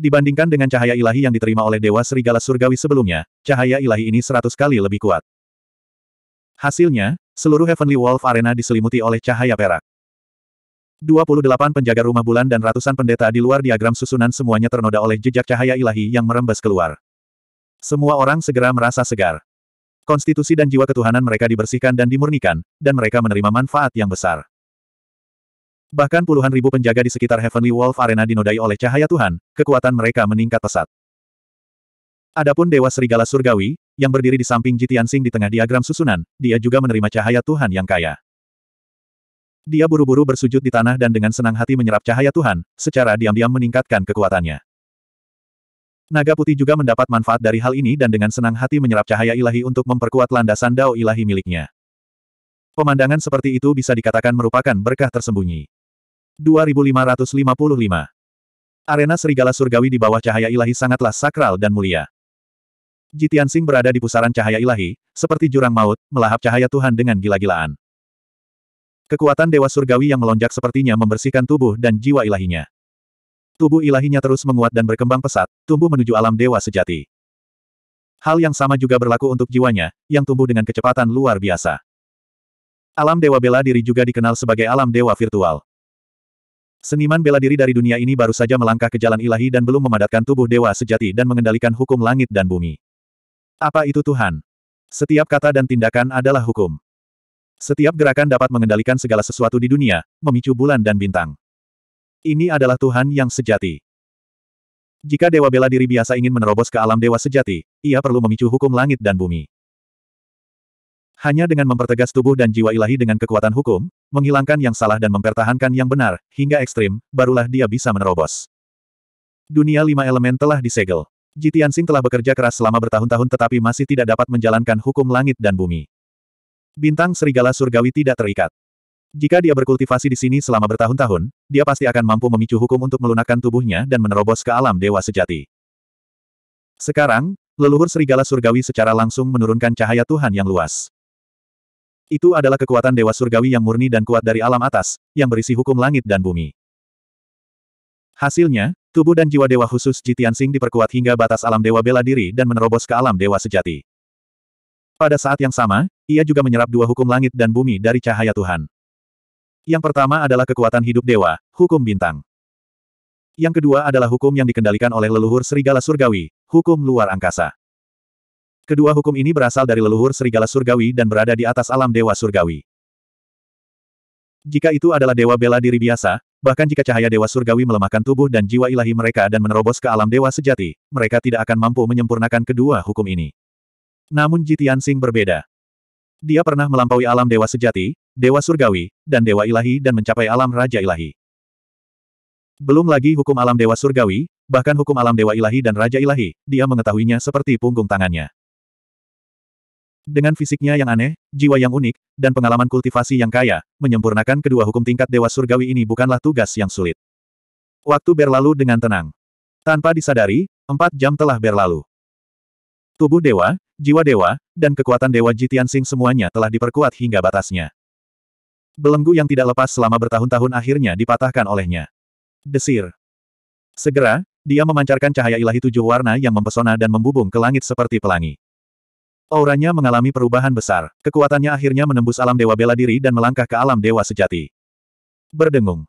Dibandingkan dengan cahaya ilahi yang diterima oleh Dewa Serigala Surgawi sebelumnya, cahaya ilahi ini seratus kali lebih kuat. Hasilnya, seluruh Heavenly Wolf Arena diselimuti oleh cahaya perak. 28 penjaga rumah bulan dan ratusan pendeta di luar diagram susunan semuanya ternoda oleh jejak cahaya ilahi yang merembes keluar. Semua orang segera merasa segar konstitusi dan jiwa ketuhanan mereka dibersihkan dan dimurnikan, dan mereka menerima manfaat yang besar. Bahkan puluhan ribu penjaga di sekitar Heavenly Wolf Arena dinodai oleh cahaya Tuhan, kekuatan mereka meningkat pesat. Adapun Dewa Serigala Surgawi, yang berdiri di samping Jitian Jitiansing di tengah diagram susunan, dia juga menerima cahaya Tuhan yang kaya. Dia buru-buru bersujud di tanah dan dengan senang hati menyerap cahaya Tuhan, secara diam-diam meningkatkan kekuatannya. Naga putih juga mendapat manfaat dari hal ini dan dengan senang hati menyerap cahaya ilahi untuk memperkuat landasan dao ilahi miliknya. Pemandangan seperti itu bisa dikatakan merupakan berkah tersembunyi. 2555 Arena Serigala Surgawi di bawah cahaya ilahi sangatlah sakral dan mulia. Jitian Sing berada di pusaran cahaya ilahi, seperti jurang maut, melahap cahaya Tuhan dengan gila-gilaan. Kekuatan Dewa Surgawi yang melonjak sepertinya membersihkan tubuh dan jiwa ilahinya. Tubuh ilahinya terus menguat dan berkembang pesat, tumbuh menuju alam dewa sejati. Hal yang sama juga berlaku untuk jiwanya, yang tumbuh dengan kecepatan luar biasa. Alam dewa bela diri juga dikenal sebagai alam dewa virtual. Seniman bela diri dari dunia ini baru saja melangkah ke jalan ilahi dan belum memadatkan tubuh dewa sejati dan mengendalikan hukum langit dan bumi. Apa itu Tuhan? Setiap kata dan tindakan adalah hukum. Setiap gerakan dapat mengendalikan segala sesuatu di dunia, memicu bulan dan bintang. Ini adalah Tuhan yang sejati. Jika Dewa Bela Diri biasa ingin menerobos ke alam Dewa Sejati, ia perlu memicu hukum langit dan bumi. Hanya dengan mempertegas tubuh dan jiwa ilahi dengan kekuatan hukum, menghilangkan yang salah dan mempertahankan yang benar, hingga ekstrim, barulah dia bisa menerobos. Dunia lima elemen telah disegel. Jitian Sing telah bekerja keras selama bertahun-tahun tetapi masih tidak dapat menjalankan hukum langit dan bumi. Bintang serigala surgawi tidak terikat. Jika dia berkultivasi di sini selama bertahun-tahun, dia pasti akan mampu memicu hukum untuk melunakkan tubuhnya dan menerobos ke alam dewa sejati. Sekarang, leluhur serigala surgawi secara langsung menurunkan cahaya Tuhan yang luas. Itu adalah kekuatan dewa surgawi yang murni dan kuat dari alam atas, yang berisi hukum langit dan bumi. Hasilnya, tubuh dan jiwa dewa khusus Sing diperkuat hingga batas alam dewa bela diri dan menerobos ke alam dewa sejati. Pada saat yang sama, ia juga menyerap dua hukum langit dan bumi dari cahaya Tuhan. Yang pertama adalah kekuatan hidup dewa, hukum bintang. Yang kedua adalah hukum yang dikendalikan oleh leluhur serigala surgawi, hukum luar angkasa. Kedua hukum ini berasal dari leluhur serigala surgawi dan berada di atas alam dewa surgawi. Jika itu adalah dewa bela diri biasa, bahkan jika cahaya dewa surgawi melemahkan tubuh dan jiwa ilahi mereka dan menerobos ke alam dewa sejati, mereka tidak akan mampu menyempurnakan kedua hukum ini. Namun Jitian Singh berbeda. Dia pernah melampaui alam dewa sejati, dewa surgawi, dan dewa ilahi dan mencapai alam raja ilahi. Belum lagi hukum alam dewa surgawi, bahkan hukum alam dewa ilahi dan raja ilahi, dia mengetahuinya seperti punggung tangannya. Dengan fisiknya yang aneh, jiwa yang unik, dan pengalaman kultivasi yang kaya, menyempurnakan kedua hukum tingkat dewa surgawi ini bukanlah tugas yang sulit. Waktu berlalu dengan tenang. Tanpa disadari, empat jam telah berlalu. Tubuh dewa, jiwa dewa, dan kekuatan dewa Jitiansing semuanya telah diperkuat hingga batasnya. Belenggu yang tidak lepas selama bertahun-tahun akhirnya dipatahkan olehnya. Desir. Segera, dia memancarkan cahaya ilahi tujuh warna yang mempesona dan membubung ke langit seperti pelangi. Auranya mengalami perubahan besar, kekuatannya akhirnya menembus alam dewa bela diri dan melangkah ke alam dewa sejati. Berdengung.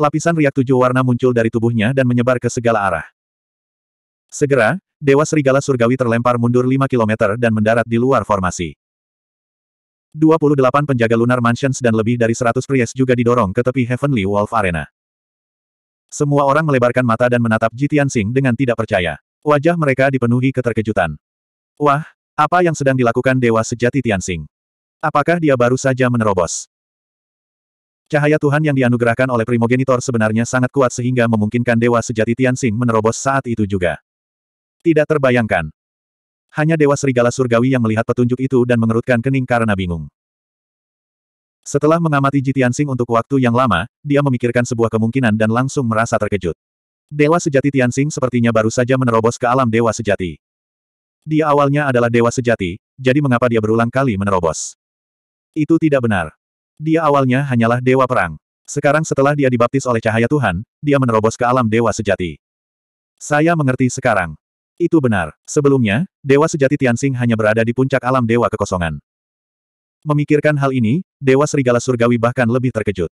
Lapisan riak tujuh warna muncul dari tubuhnya dan menyebar ke segala arah. Segera, Dewa Serigala Surgawi terlempar mundur 5 km dan mendarat di luar formasi. 28 penjaga Lunar Mansions dan lebih dari 100 pries juga didorong ke tepi Heavenly Wolf Arena. Semua orang melebarkan mata dan menatap Jitian Sing dengan tidak percaya. Wajah mereka dipenuhi keterkejutan. Wah, apa yang sedang dilakukan Dewa Sejati Tianxing? Apakah dia baru saja menerobos? Cahaya Tuhan yang dianugerahkan oleh Primogenitor sebenarnya sangat kuat sehingga memungkinkan Dewa Sejati Tianxing menerobos saat itu juga. Tidak terbayangkan. Hanya Dewa Serigala Surgawi yang melihat petunjuk itu dan mengerutkan kening karena bingung. Setelah mengamati Jitiansing untuk waktu yang lama, dia memikirkan sebuah kemungkinan dan langsung merasa terkejut. Dewa sejati Tiansing sepertinya baru saja menerobos ke alam dewa sejati. Dia awalnya adalah dewa sejati, jadi mengapa dia berulang kali menerobos? Itu tidak benar. Dia awalnya hanyalah dewa perang. Sekarang setelah dia dibaptis oleh cahaya Tuhan, dia menerobos ke alam dewa sejati. Saya mengerti sekarang. Itu benar. Sebelumnya, Dewa Sejati Tianxing hanya berada di puncak alam Dewa Kekosongan. Memikirkan hal ini, Dewa Serigala Surgawi bahkan lebih terkejut.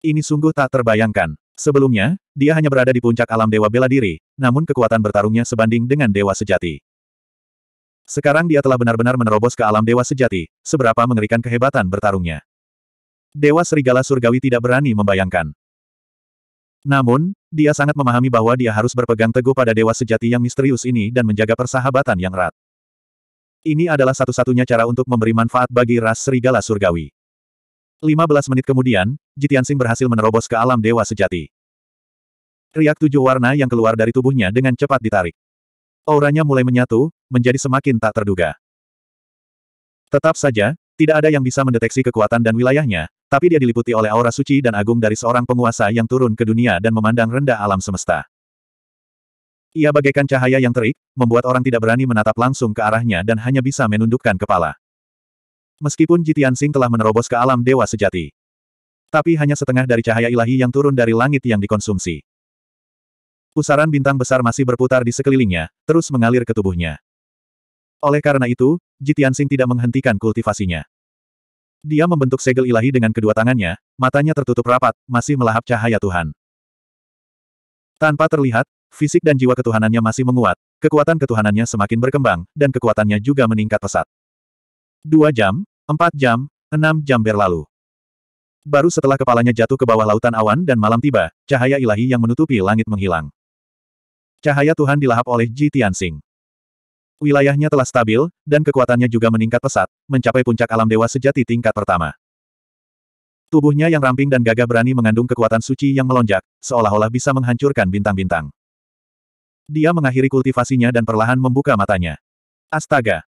Ini sungguh tak terbayangkan. Sebelumnya, dia hanya berada di puncak alam Dewa Bela Diri, namun kekuatan bertarungnya sebanding dengan Dewa Sejati. Sekarang dia telah benar-benar menerobos ke alam Dewa Sejati, seberapa mengerikan kehebatan bertarungnya. Dewa Serigala Surgawi tidak berani membayangkan. Namun, dia sangat memahami bahwa dia harus berpegang teguh pada dewa sejati yang misterius ini dan menjaga persahabatan yang erat. Ini adalah satu-satunya cara untuk memberi manfaat bagi ras serigala surgawi. 15 menit kemudian, Jitiansing berhasil menerobos ke alam dewa sejati. Riak tujuh warna yang keluar dari tubuhnya dengan cepat ditarik. Auranya mulai menyatu, menjadi semakin tak terduga. Tetap saja, tidak ada yang bisa mendeteksi kekuatan dan wilayahnya, tapi dia diliputi oleh aura suci dan agung dari seorang penguasa yang turun ke dunia dan memandang rendah alam semesta. Ia bagaikan cahaya yang terik, membuat orang tidak berani menatap langsung ke arahnya dan hanya bisa menundukkan kepala. Meskipun Jitian Sing telah menerobos ke alam dewa sejati, tapi hanya setengah dari cahaya ilahi yang turun dari langit yang dikonsumsi. Pusaran bintang besar masih berputar di sekelilingnya, terus mengalir ke tubuhnya. Oleh karena itu, Jitian Sing tidak menghentikan kultivasinya. Dia membentuk segel ilahi dengan kedua tangannya, matanya tertutup rapat, masih melahap cahaya Tuhan. Tanpa terlihat, fisik dan jiwa ketuhanannya masih menguat, kekuatan ketuhanannya semakin berkembang, dan kekuatannya juga meningkat pesat. Dua jam, empat jam, enam jam berlalu. Baru setelah kepalanya jatuh ke bawah lautan awan dan malam tiba, cahaya ilahi yang menutupi langit menghilang. Cahaya Tuhan dilahap oleh Ji Tianxing wilayahnya telah stabil, dan kekuatannya juga meningkat pesat, mencapai puncak alam dewa sejati tingkat pertama. Tubuhnya yang ramping dan gagah berani mengandung kekuatan suci yang melonjak, seolah-olah bisa menghancurkan bintang-bintang. Dia mengakhiri kultivasinya dan perlahan membuka matanya. Astaga!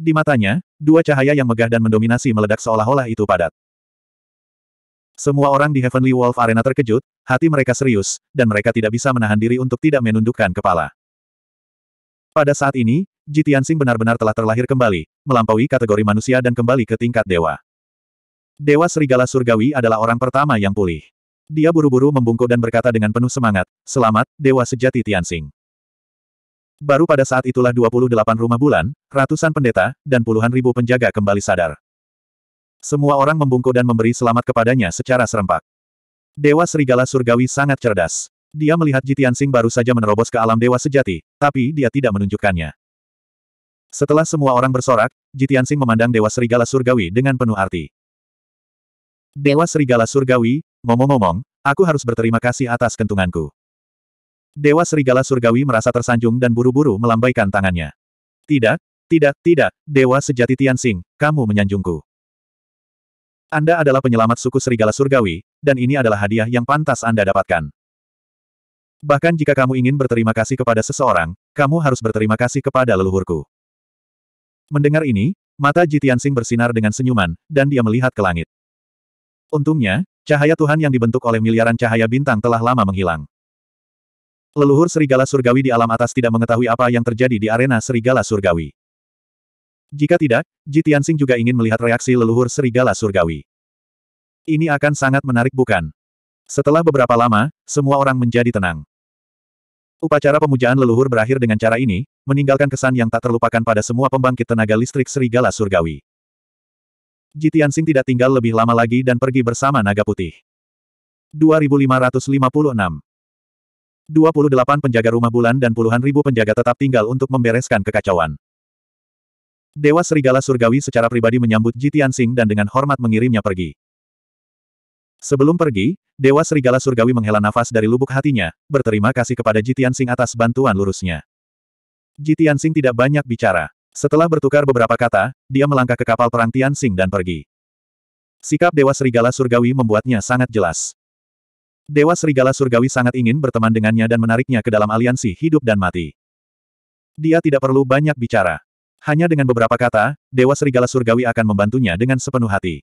Di matanya, dua cahaya yang megah dan mendominasi meledak seolah-olah itu padat. Semua orang di Heavenly Wolf Arena terkejut, hati mereka serius, dan mereka tidak bisa menahan diri untuk tidak menundukkan kepala. Pada saat ini, Jitiansing benar-benar telah terlahir kembali, melampaui kategori manusia dan kembali ke tingkat dewa. Dewa Serigala Surgawi adalah orang pertama yang pulih. Dia buru-buru membungkuk dan berkata dengan penuh semangat, Selamat, Dewa Sejati Tianxing. Baru pada saat itulah 28 rumah bulan, ratusan pendeta, dan puluhan ribu penjaga kembali sadar. Semua orang membungkuk dan memberi selamat kepadanya secara serempak. Dewa Serigala Surgawi sangat cerdas. Dia melihat Jitiansing baru saja menerobos ke alam dewa sejati, tapi dia tidak menunjukkannya. Setelah semua orang bersorak, Jitiansing memandang Dewa Serigala Surgawi dengan penuh arti. Dewa Serigala Surgawi, ngomong-ngomong, aku harus berterima kasih atas kentunganku. Dewa Serigala Surgawi merasa tersanjung dan buru-buru melambaikan tangannya. Tidak, tidak, tidak, Dewa Sejati Tiansing, kamu menyanjungku. Anda adalah penyelamat suku Serigala Surgawi, dan ini adalah hadiah yang pantas Anda dapatkan. Bahkan jika kamu ingin berterima kasih kepada seseorang, kamu harus berterima kasih kepada leluhurku. Mendengar ini, mata Jitiansing bersinar dengan senyuman, dan dia melihat ke langit. Untungnya, cahaya Tuhan yang dibentuk oleh miliaran cahaya bintang telah lama menghilang. Leluhur serigala surgawi di alam atas tidak mengetahui apa yang terjadi di arena serigala surgawi. Jika tidak, Jitiansing juga ingin melihat reaksi leluhur serigala surgawi. Ini akan sangat menarik bukan? Setelah beberapa lama, semua orang menjadi tenang. Upacara pemujaan leluhur berakhir dengan cara ini, meninggalkan kesan yang tak terlupakan pada semua pembangkit tenaga listrik serigala surgawi. Jitiansing tidak tinggal lebih lama lagi dan pergi bersama naga putih. 2556 28 penjaga rumah bulan dan puluhan ribu penjaga tetap tinggal untuk membereskan kekacauan. Dewa Serigala Surgawi secara pribadi menyambut Jitiansing dan dengan hormat mengirimnya pergi. Sebelum pergi, Dewa Serigala Surgawi menghela nafas dari lubuk hatinya, berterima kasih kepada Jitian Sing atas bantuan lurusnya. Jitian Sing tidak banyak bicara. Setelah bertukar beberapa kata, dia melangkah ke kapal perang Tian Sing dan pergi. Sikap Dewa Serigala Surgawi membuatnya sangat jelas. Dewa Serigala Surgawi sangat ingin berteman dengannya dan menariknya ke dalam aliansi hidup dan mati. Dia tidak perlu banyak bicara. Hanya dengan beberapa kata, Dewa Serigala Surgawi akan membantunya dengan sepenuh hati.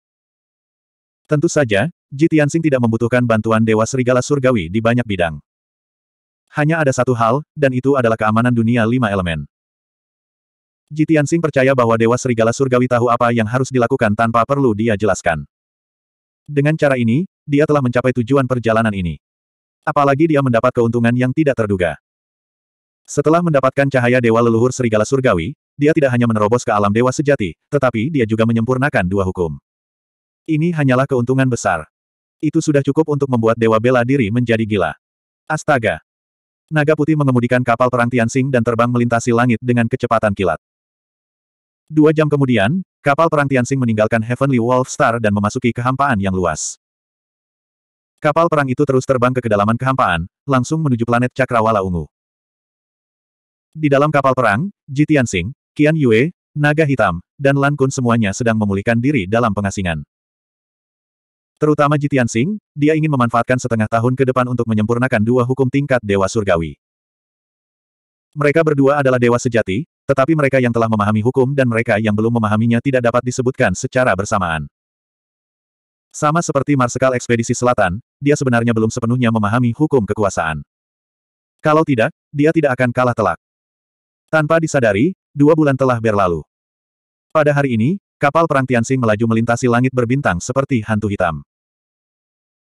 Tentu saja, Ji Tianxing tidak membutuhkan bantuan Dewa Serigala Surgawi di banyak bidang. Hanya ada satu hal, dan itu adalah keamanan dunia lima elemen. Ji Tianxing percaya bahwa Dewa Serigala Surgawi tahu apa yang harus dilakukan tanpa perlu dia jelaskan. Dengan cara ini, dia telah mencapai tujuan perjalanan ini. Apalagi dia mendapat keuntungan yang tidak terduga. Setelah mendapatkan cahaya Dewa Leluhur Serigala Surgawi, dia tidak hanya menerobos ke alam dewa sejati, tetapi dia juga menyempurnakan dua hukum. Ini hanyalah keuntungan besar. Itu sudah cukup untuk membuat Dewa Bela Diri menjadi gila. Astaga! Naga putih mengemudikan kapal perang Tianxing dan terbang melintasi langit dengan kecepatan kilat. Dua jam kemudian, kapal perang Tianxing meninggalkan Heavenly Wolf Star dan memasuki kehampaan yang luas. Kapal perang itu terus terbang ke kedalaman kehampaan, langsung menuju planet Cakrawala Ungu. Di dalam kapal perang, Ji Tianxing, Qian Yue, Naga Hitam, dan Lan Kun semuanya sedang memulihkan diri dalam pengasingan. Terutama Jitian Sing, dia ingin memanfaatkan setengah tahun ke depan untuk menyempurnakan dua hukum tingkat Dewa Surgawi. Mereka berdua adalah dewa sejati, tetapi mereka yang telah memahami hukum dan mereka yang belum memahaminya tidak dapat disebutkan secara bersamaan. Sama seperti Marsekal Ekspedisi Selatan, dia sebenarnya belum sepenuhnya memahami hukum kekuasaan. Kalau tidak, dia tidak akan kalah telak. Tanpa disadari, dua bulan telah berlalu. Pada hari ini, Kapal perang Tianxi melaju melintasi langit berbintang seperti hantu hitam.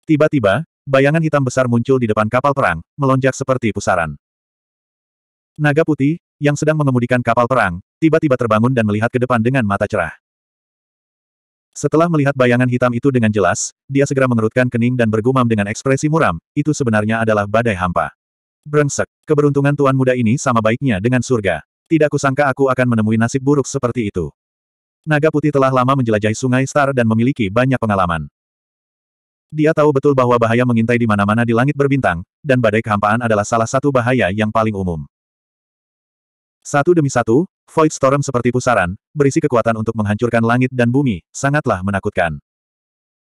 Tiba-tiba, bayangan hitam besar muncul di depan kapal perang, melonjak seperti pusaran. Naga putih, yang sedang mengemudikan kapal perang, tiba-tiba terbangun dan melihat ke depan dengan mata cerah. Setelah melihat bayangan hitam itu dengan jelas, dia segera mengerutkan kening dan bergumam dengan ekspresi muram, itu sebenarnya adalah badai hampa. Brengsek, keberuntungan tuan muda ini sama baiknya dengan surga. Tidak kusangka aku akan menemui nasib buruk seperti itu. Naga putih telah lama menjelajahi sungai Star dan memiliki banyak pengalaman. Dia tahu betul bahwa bahaya mengintai di mana-mana di langit berbintang, dan badai kehampaan adalah salah satu bahaya yang paling umum. Satu demi satu, Void Storm seperti pusaran, berisi kekuatan untuk menghancurkan langit dan bumi, sangatlah menakutkan.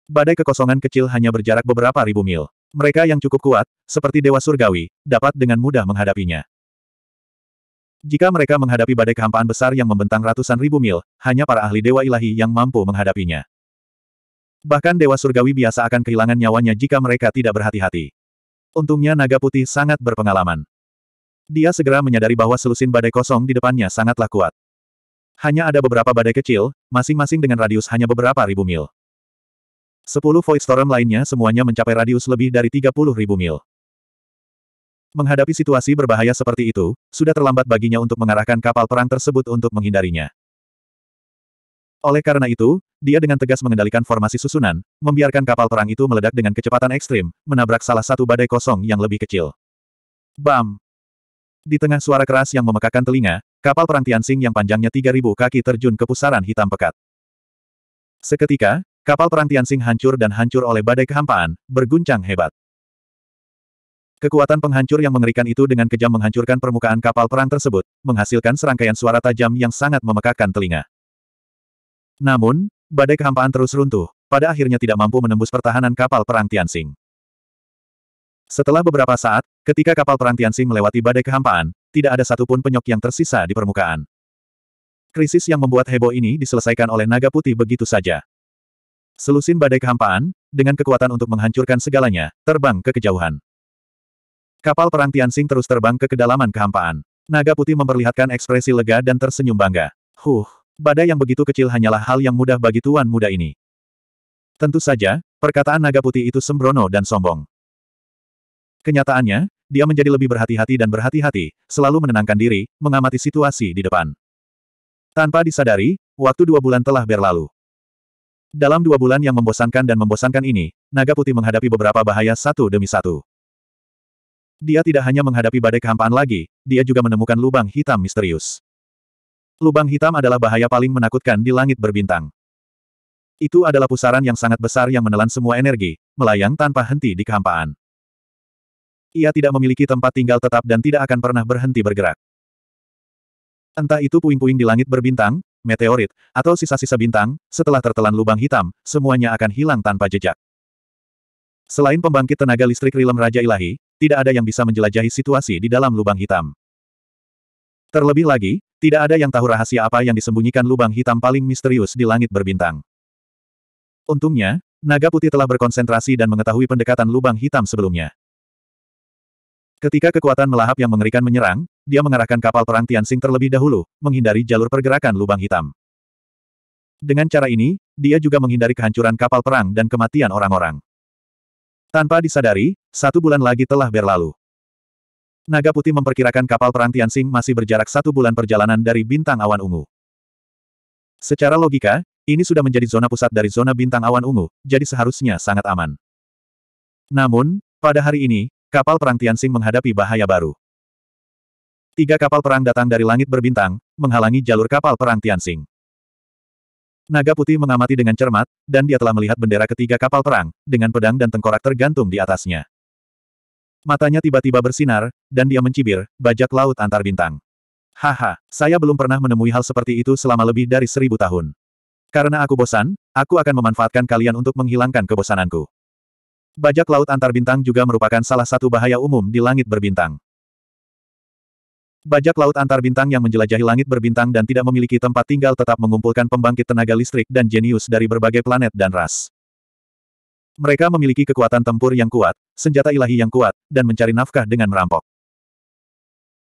Badai kekosongan kecil hanya berjarak beberapa ribu mil. Mereka yang cukup kuat, seperti Dewa Surgawi, dapat dengan mudah menghadapinya. Jika mereka menghadapi badai kehampaan besar yang membentang ratusan ribu mil, hanya para ahli dewa ilahi yang mampu menghadapinya. Bahkan dewa surgawi biasa akan kehilangan nyawanya jika mereka tidak berhati-hati. Untungnya naga putih sangat berpengalaman. Dia segera menyadari bahwa selusin badai kosong di depannya sangatlah kuat. Hanya ada beberapa badai kecil, masing-masing dengan radius hanya beberapa ribu mil. Sepuluh Void Storm lainnya semuanya mencapai radius lebih dari 30 ribu mil. Menghadapi situasi berbahaya seperti itu, sudah terlambat baginya untuk mengarahkan kapal perang tersebut untuk menghindarinya. Oleh karena itu, dia dengan tegas mengendalikan formasi susunan, membiarkan kapal perang itu meledak dengan kecepatan ekstrim, menabrak salah satu badai kosong yang lebih kecil. Bam! Di tengah suara keras yang memekakan telinga, kapal perang Tianxing yang panjangnya 3.000 kaki terjun ke pusaran hitam pekat. Seketika, kapal perang Tianxing hancur dan hancur oleh badai kehampaan, berguncang hebat. Kekuatan penghancur yang mengerikan itu dengan kejam menghancurkan permukaan kapal perang tersebut, menghasilkan serangkaian suara tajam yang sangat memekakkan telinga. Namun, badai kehampaan terus runtuh, pada akhirnya tidak mampu menembus pertahanan kapal perang Tianxing. Setelah beberapa saat, ketika kapal perang Tianxing melewati badai kehampaan, tidak ada satupun penyok yang tersisa di permukaan. Krisis yang membuat heboh ini diselesaikan oleh naga putih begitu saja. Selusin badai kehampaan, dengan kekuatan untuk menghancurkan segalanya, terbang ke kejauhan. Kapal perang Tianxing terus terbang ke kedalaman kehampaan. Naga putih memperlihatkan ekspresi lega dan tersenyum bangga. Huh, badai yang begitu kecil hanyalah hal yang mudah bagi tuan muda ini. Tentu saja, perkataan naga putih itu sembrono dan sombong. Kenyataannya, dia menjadi lebih berhati-hati dan berhati-hati, selalu menenangkan diri, mengamati situasi di depan. Tanpa disadari, waktu dua bulan telah berlalu. Dalam dua bulan yang membosankan dan membosankan ini, naga putih menghadapi beberapa bahaya satu demi satu dia tidak hanya menghadapi badai kehampaan lagi, dia juga menemukan lubang hitam misterius. Lubang hitam adalah bahaya paling menakutkan di langit berbintang. Itu adalah pusaran yang sangat besar yang menelan semua energi, melayang tanpa henti di kehampaan. Ia tidak memiliki tempat tinggal tetap dan tidak akan pernah berhenti bergerak. Entah itu puing-puing di langit berbintang, meteorit, atau sisa-sisa bintang, setelah tertelan lubang hitam, semuanya akan hilang tanpa jejak. Selain pembangkit tenaga listrik Rilem Raja Ilahi, tidak ada yang bisa menjelajahi situasi di dalam lubang hitam. Terlebih lagi, tidak ada yang tahu rahasia apa yang disembunyikan lubang hitam paling misterius di langit berbintang. Untungnya, naga putih telah berkonsentrasi dan mengetahui pendekatan lubang hitam sebelumnya. Ketika kekuatan melahap yang mengerikan menyerang, dia mengarahkan kapal perang Tianxing terlebih dahulu, menghindari jalur pergerakan lubang hitam. Dengan cara ini, dia juga menghindari kehancuran kapal perang dan kematian orang-orang. Tanpa disadari, satu bulan lagi telah berlalu. Naga Putih memperkirakan kapal perang Tianxing masih berjarak satu bulan perjalanan dari bintang awan ungu. Secara logika, ini sudah menjadi zona pusat dari zona bintang awan ungu, jadi seharusnya sangat aman. Namun, pada hari ini, kapal perang Tianxing menghadapi bahaya baru. Tiga kapal perang datang dari langit berbintang, menghalangi jalur kapal perang Tianxing. Naga putih mengamati dengan cermat, dan dia telah melihat bendera ketiga kapal perang, dengan pedang dan tengkorak tergantung di atasnya. Matanya tiba-tiba bersinar, dan dia mencibir, bajak laut antar bintang. Haha, saya belum pernah menemui hal seperti itu selama lebih dari seribu tahun. Karena aku bosan, aku akan memanfaatkan kalian untuk menghilangkan kebosananku. Bajak laut antar bintang juga merupakan salah satu bahaya umum di langit berbintang. Bajak laut antar bintang yang menjelajahi langit berbintang dan tidak memiliki tempat tinggal tetap mengumpulkan pembangkit tenaga listrik dan jenius dari berbagai planet dan ras. Mereka memiliki kekuatan tempur yang kuat, senjata ilahi yang kuat, dan mencari nafkah dengan merampok.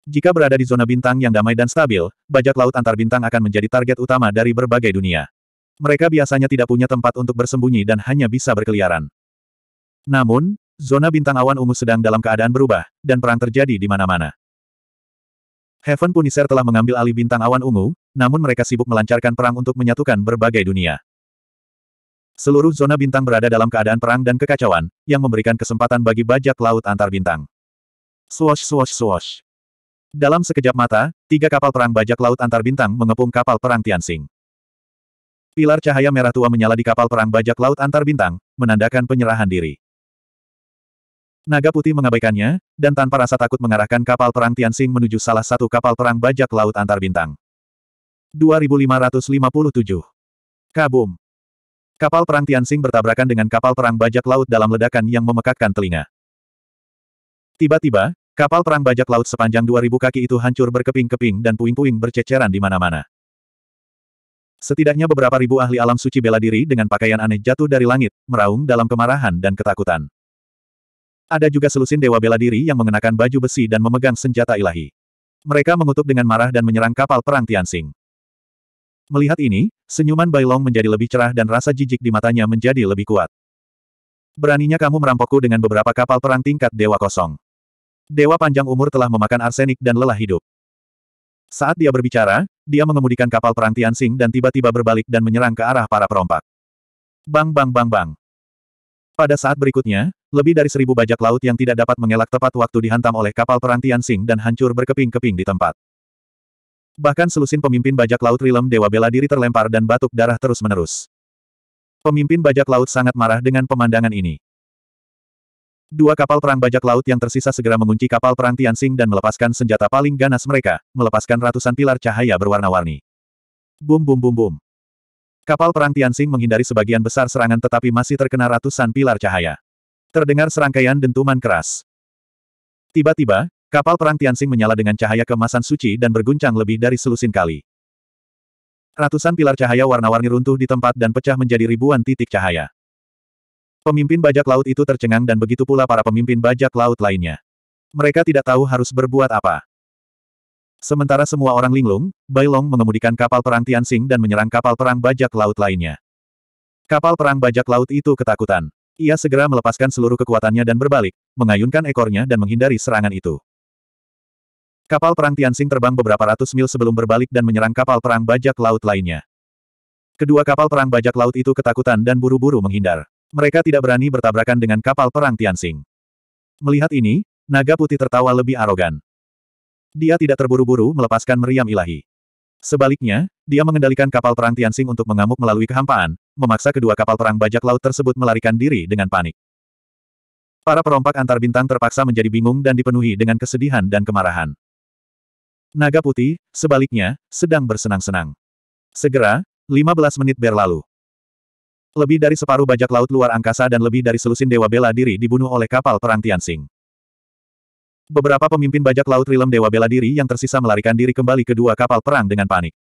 Jika berada di zona bintang yang damai dan stabil, bajak laut antar bintang akan menjadi target utama dari berbagai dunia. Mereka biasanya tidak punya tempat untuk bersembunyi dan hanya bisa berkeliaran. Namun, zona bintang awan ungu sedang dalam keadaan berubah, dan perang terjadi di mana-mana. Heaven Punisher telah mengambil alih bintang awan ungu, namun mereka sibuk melancarkan perang untuk menyatukan berbagai dunia. Seluruh zona bintang berada dalam keadaan perang dan kekacauan, yang memberikan kesempatan bagi bajak laut antar bintang. Swash swash swash. Dalam sekejap mata, tiga kapal perang bajak laut antar bintang mengepung kapal perang Tianxing. Pilar cahaya merah tua menyala di kapal perang bajak laut antar bintang, menandakan penyerahan diri. Naga putih mengabaikannya, dan tanpa rasa takut mengarahkan kapal perang Tianxing menuju salah satu kapal perang bajak laut antar bintang. 2557 Kabum Kapal perang Tianxing bertabrakan dengan kapal perang bajak laut dalam ledakan yang memekakkan telinga. Tiba-tiba, kapal perang bajak laut sepanjang 2000 kaki itu hancur berkeping-keping dan puing-puing berceceran di mana-mana. Setidaknya beberapa ribu ahli alam suci bela diri dengan pakaian aneh jatuh dari langit, meraung dalam kemarahan dan ketakutan. Ada juga selusin dewa bela diri yang mengenakan baju besi dan memegang senjata ilahi. Mereka mengutuk dengan marah dan menyerang kapal perang Tianxing. Melihat ini, senyuman Bailong menjadi lebih cerah dan rasa jijik di matanya menjadi lebih kuat. Beraninya kamu merampokku dengan beberapa kapal perang tingkat dewa kosong. Dewa panjang umur telah memakan arsenik dan lelah hidup. Saat dia berbicara, dia mengemudikan kapal perang Tianxing dan tiba-tiba berbalik dan menyerang ke arah para perompak. Bang bang bang bang. Pada saat berikutnya, lebih dari seribu bajak laut yang tidak dapat mengelak tepat waktu dihantam oleh kapal perang Tianxing dan hancur berkeping-keping di tempat. Bahkan selusin pemimpin bajak laut Rilem Dewa Bela Diri terlempar dan batuk darah terus-menerus. Pemimpin bajak laut sangat marah dengan pemandangan ini. Dua kapal perang bajak laut yang tersisa segera mengunci kapal perang Tianxing dan melepaskan senjata paling ganas mereka, melepaskan ratusan pilar cahaya berwarna-warni. Bum bum bum bum. Kapal perang Tianxing menghindari sebagian besar serangan tetapi masih terkena ratusan pilar cahaya. Terdengar serangkaian dentuman keras. Tiba-tiba, kapal perang Tianxing menyala dengan cahaya kemasan suci dan berguncang lebih dari selusin kali. Ratusan pilar cahaya warna-warni runtuh di tempat dan pecah menjadi ribuan titik cahaya. Pemimpin bajak laut itu tercengang dan begitu pula para pemimpin bajak laut lainnya. Mereka tidak tahu harus berbuat apa. Sementara semua orang linglung, Bailong mengemudikan kapal perang Tianxing dan menyerang kapal perang bajak laut lainnya. Kapal perang bajak laut itu ketakutan. Ia segera melepaskan seluruh kekuatannya dan berbalik, mengayunkan ekornya dan menghindari serangan itu. Kapal perang Tianxing terbang beberapa ratus mil sebelum berbalik dan menyerang kapal perang bajak laut lainnya. Kedua kapal perang bajak laut itu ketakutan dan buru-buru menghindar. Mereka tidak berani bertabrakan dengan kapal perang Tianxing. Melihat ini, naga putih tertawa lebih arogan. Dia tidak terburu-buru melepaskan meriam ilahi. Sebaliknya, dia mengendalikan kapal perang Tianxing untuk mengamuk melalui kehampaan, memaksa kedua kapal perang bajak laut tersebut melarikan diri dengan panik. Para perompak antar bintang terpaksa menjadi bingung dan dipenuhi dengan kesedihan dan kemarahan. Naga putih, sebaliknya, sedang bersenang-senang. Segera, 15 menit berlalu. Lebih dari separuh bajak laut luar angkasa dan lebih dari selusin dewa bela diri dibunuh oleh kapal perang Tianxing. Beberapa pemimpin bajak laut Rilem Dewa Bela Diri yang tersisa melarikan diri kembali ke dua kapal perang dengan panik.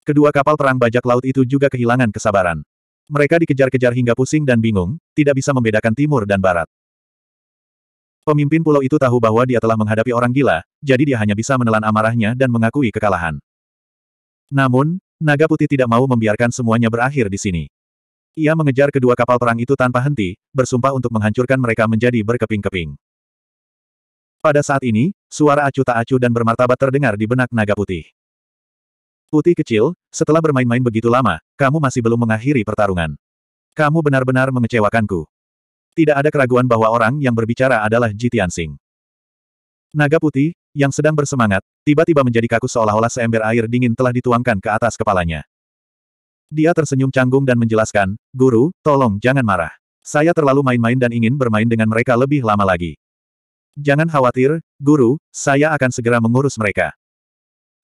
Kedua kapal perang bajak laut itu juga kehilangan kesabaran. Mereka dikejar-kejar hingga pusing dan bingung, tidak bisa membedakan timur dan barat. Pemimpin pulau itu tahu bahwa dia telah menghadapi orang gila, jadi dia hanya bisa menelan amarahnya dan mengakui kekalahan. Namun, naga putih tidak mau membiarkan semuanya berakhir di sini. Ia mengejar kedua kapal perang itu tanpa henti, bersumpah untuk menghancurkan mereka menjadi berkeping-keping. Pada saat ini, suara acu tak acu dan bermartabat terdengar di benak naga putih. Putih kecil, setelah bermain-main begitu lama, kamu masih belum mengakhiri pertarungan. Kamu benar-benar mengecewakanku. Tidak ada keraguan bahwa orang yang berbicara adalah Jitian Sing. Naga putih, yang sedang bersemangat, tiba-tiba menjadi kaku seolah-olah seember air dingin telah dituangkan ke atas kepalanya. Dia tersenyum canggung dan menjelaskan, Guru, tolong jangan marah. Saya terlalu main-main dan ingin bermain dengan mereka lebih lama lagi. Jangan khawatir, guru, saya akan segera mengurus mereka.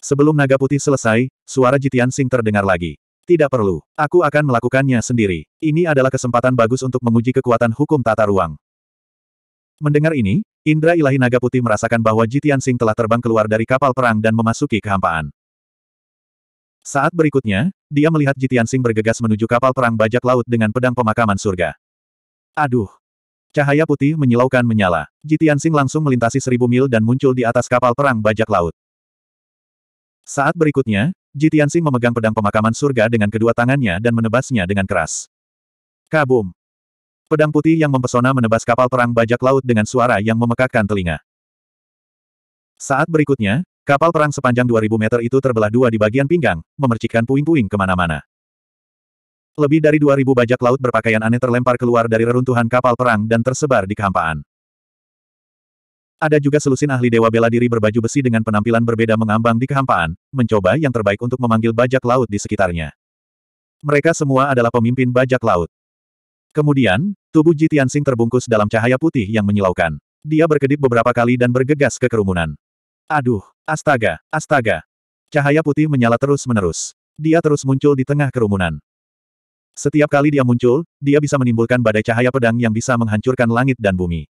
Sebelum naga putih selesai, suara Jitian Sing terdengar lagi. Tidak perlu. Aku akan melakukannya sendiri. Ini adalah kesempatan bagus untuk menguji kekuatan hukum tata ruang. Mendengar ini, Indra ilahi naga putih merasakan bahwa Jitian Sing telah terbang keluar dari kapal perang dan memasuki kehampaan. Saat berikutnya, dia melihat Jitian Sing bergegas menuju kapal perang bajak laut dengan pedang pemakaman surga. Aduh, Cahaya putih menyilaukan menyala. Jitiansing langsung melintasi seribu mil dan muncul di atas kapal perang bajak laut. Saat berikutnya, Jitiansing memegang pedang pemakaman surga dengan kedua tangannya dan menebasnya dengan keras. Kabum! Pedang putih yang mempesona menebas kapal perang bajak laut dengan suara yang memekakkan telinga. Saat berikutnya, kapal perang sepanjang 2000 meter itu terbelah dua di bagian pinggang, memercikkan puing-puing kemana-mana. Lebih dari 2.000 bajak laut berpakaian aneh terlempar keluar dari reruntuhan kapal perang dan tersebar di kehampaan. Ada juga selusin ahli dewa bela diri berbaju besi dengan penampilan berbeda mengambang di kehampaan, mencoba yang terbaik untuk memanggil bajak laut di sekitarnya. Mereka semua adalah pemimpin bajak laut. Kemudian, tubuh Jitiansing terbungkus dalam cahaya putih yang menyilaukan. Dia berkedip beberapa kali dan bergegas ke kerumunan. Aduh, astaga, astaga. Cahaya putih menyala terus-menerus. Dia terus muncul di tengah kerumunan. Setiap kali dia muncul, dia bisa menimbulkan badai cahaya pedang yang bisa menghancurkan langit dan bumi.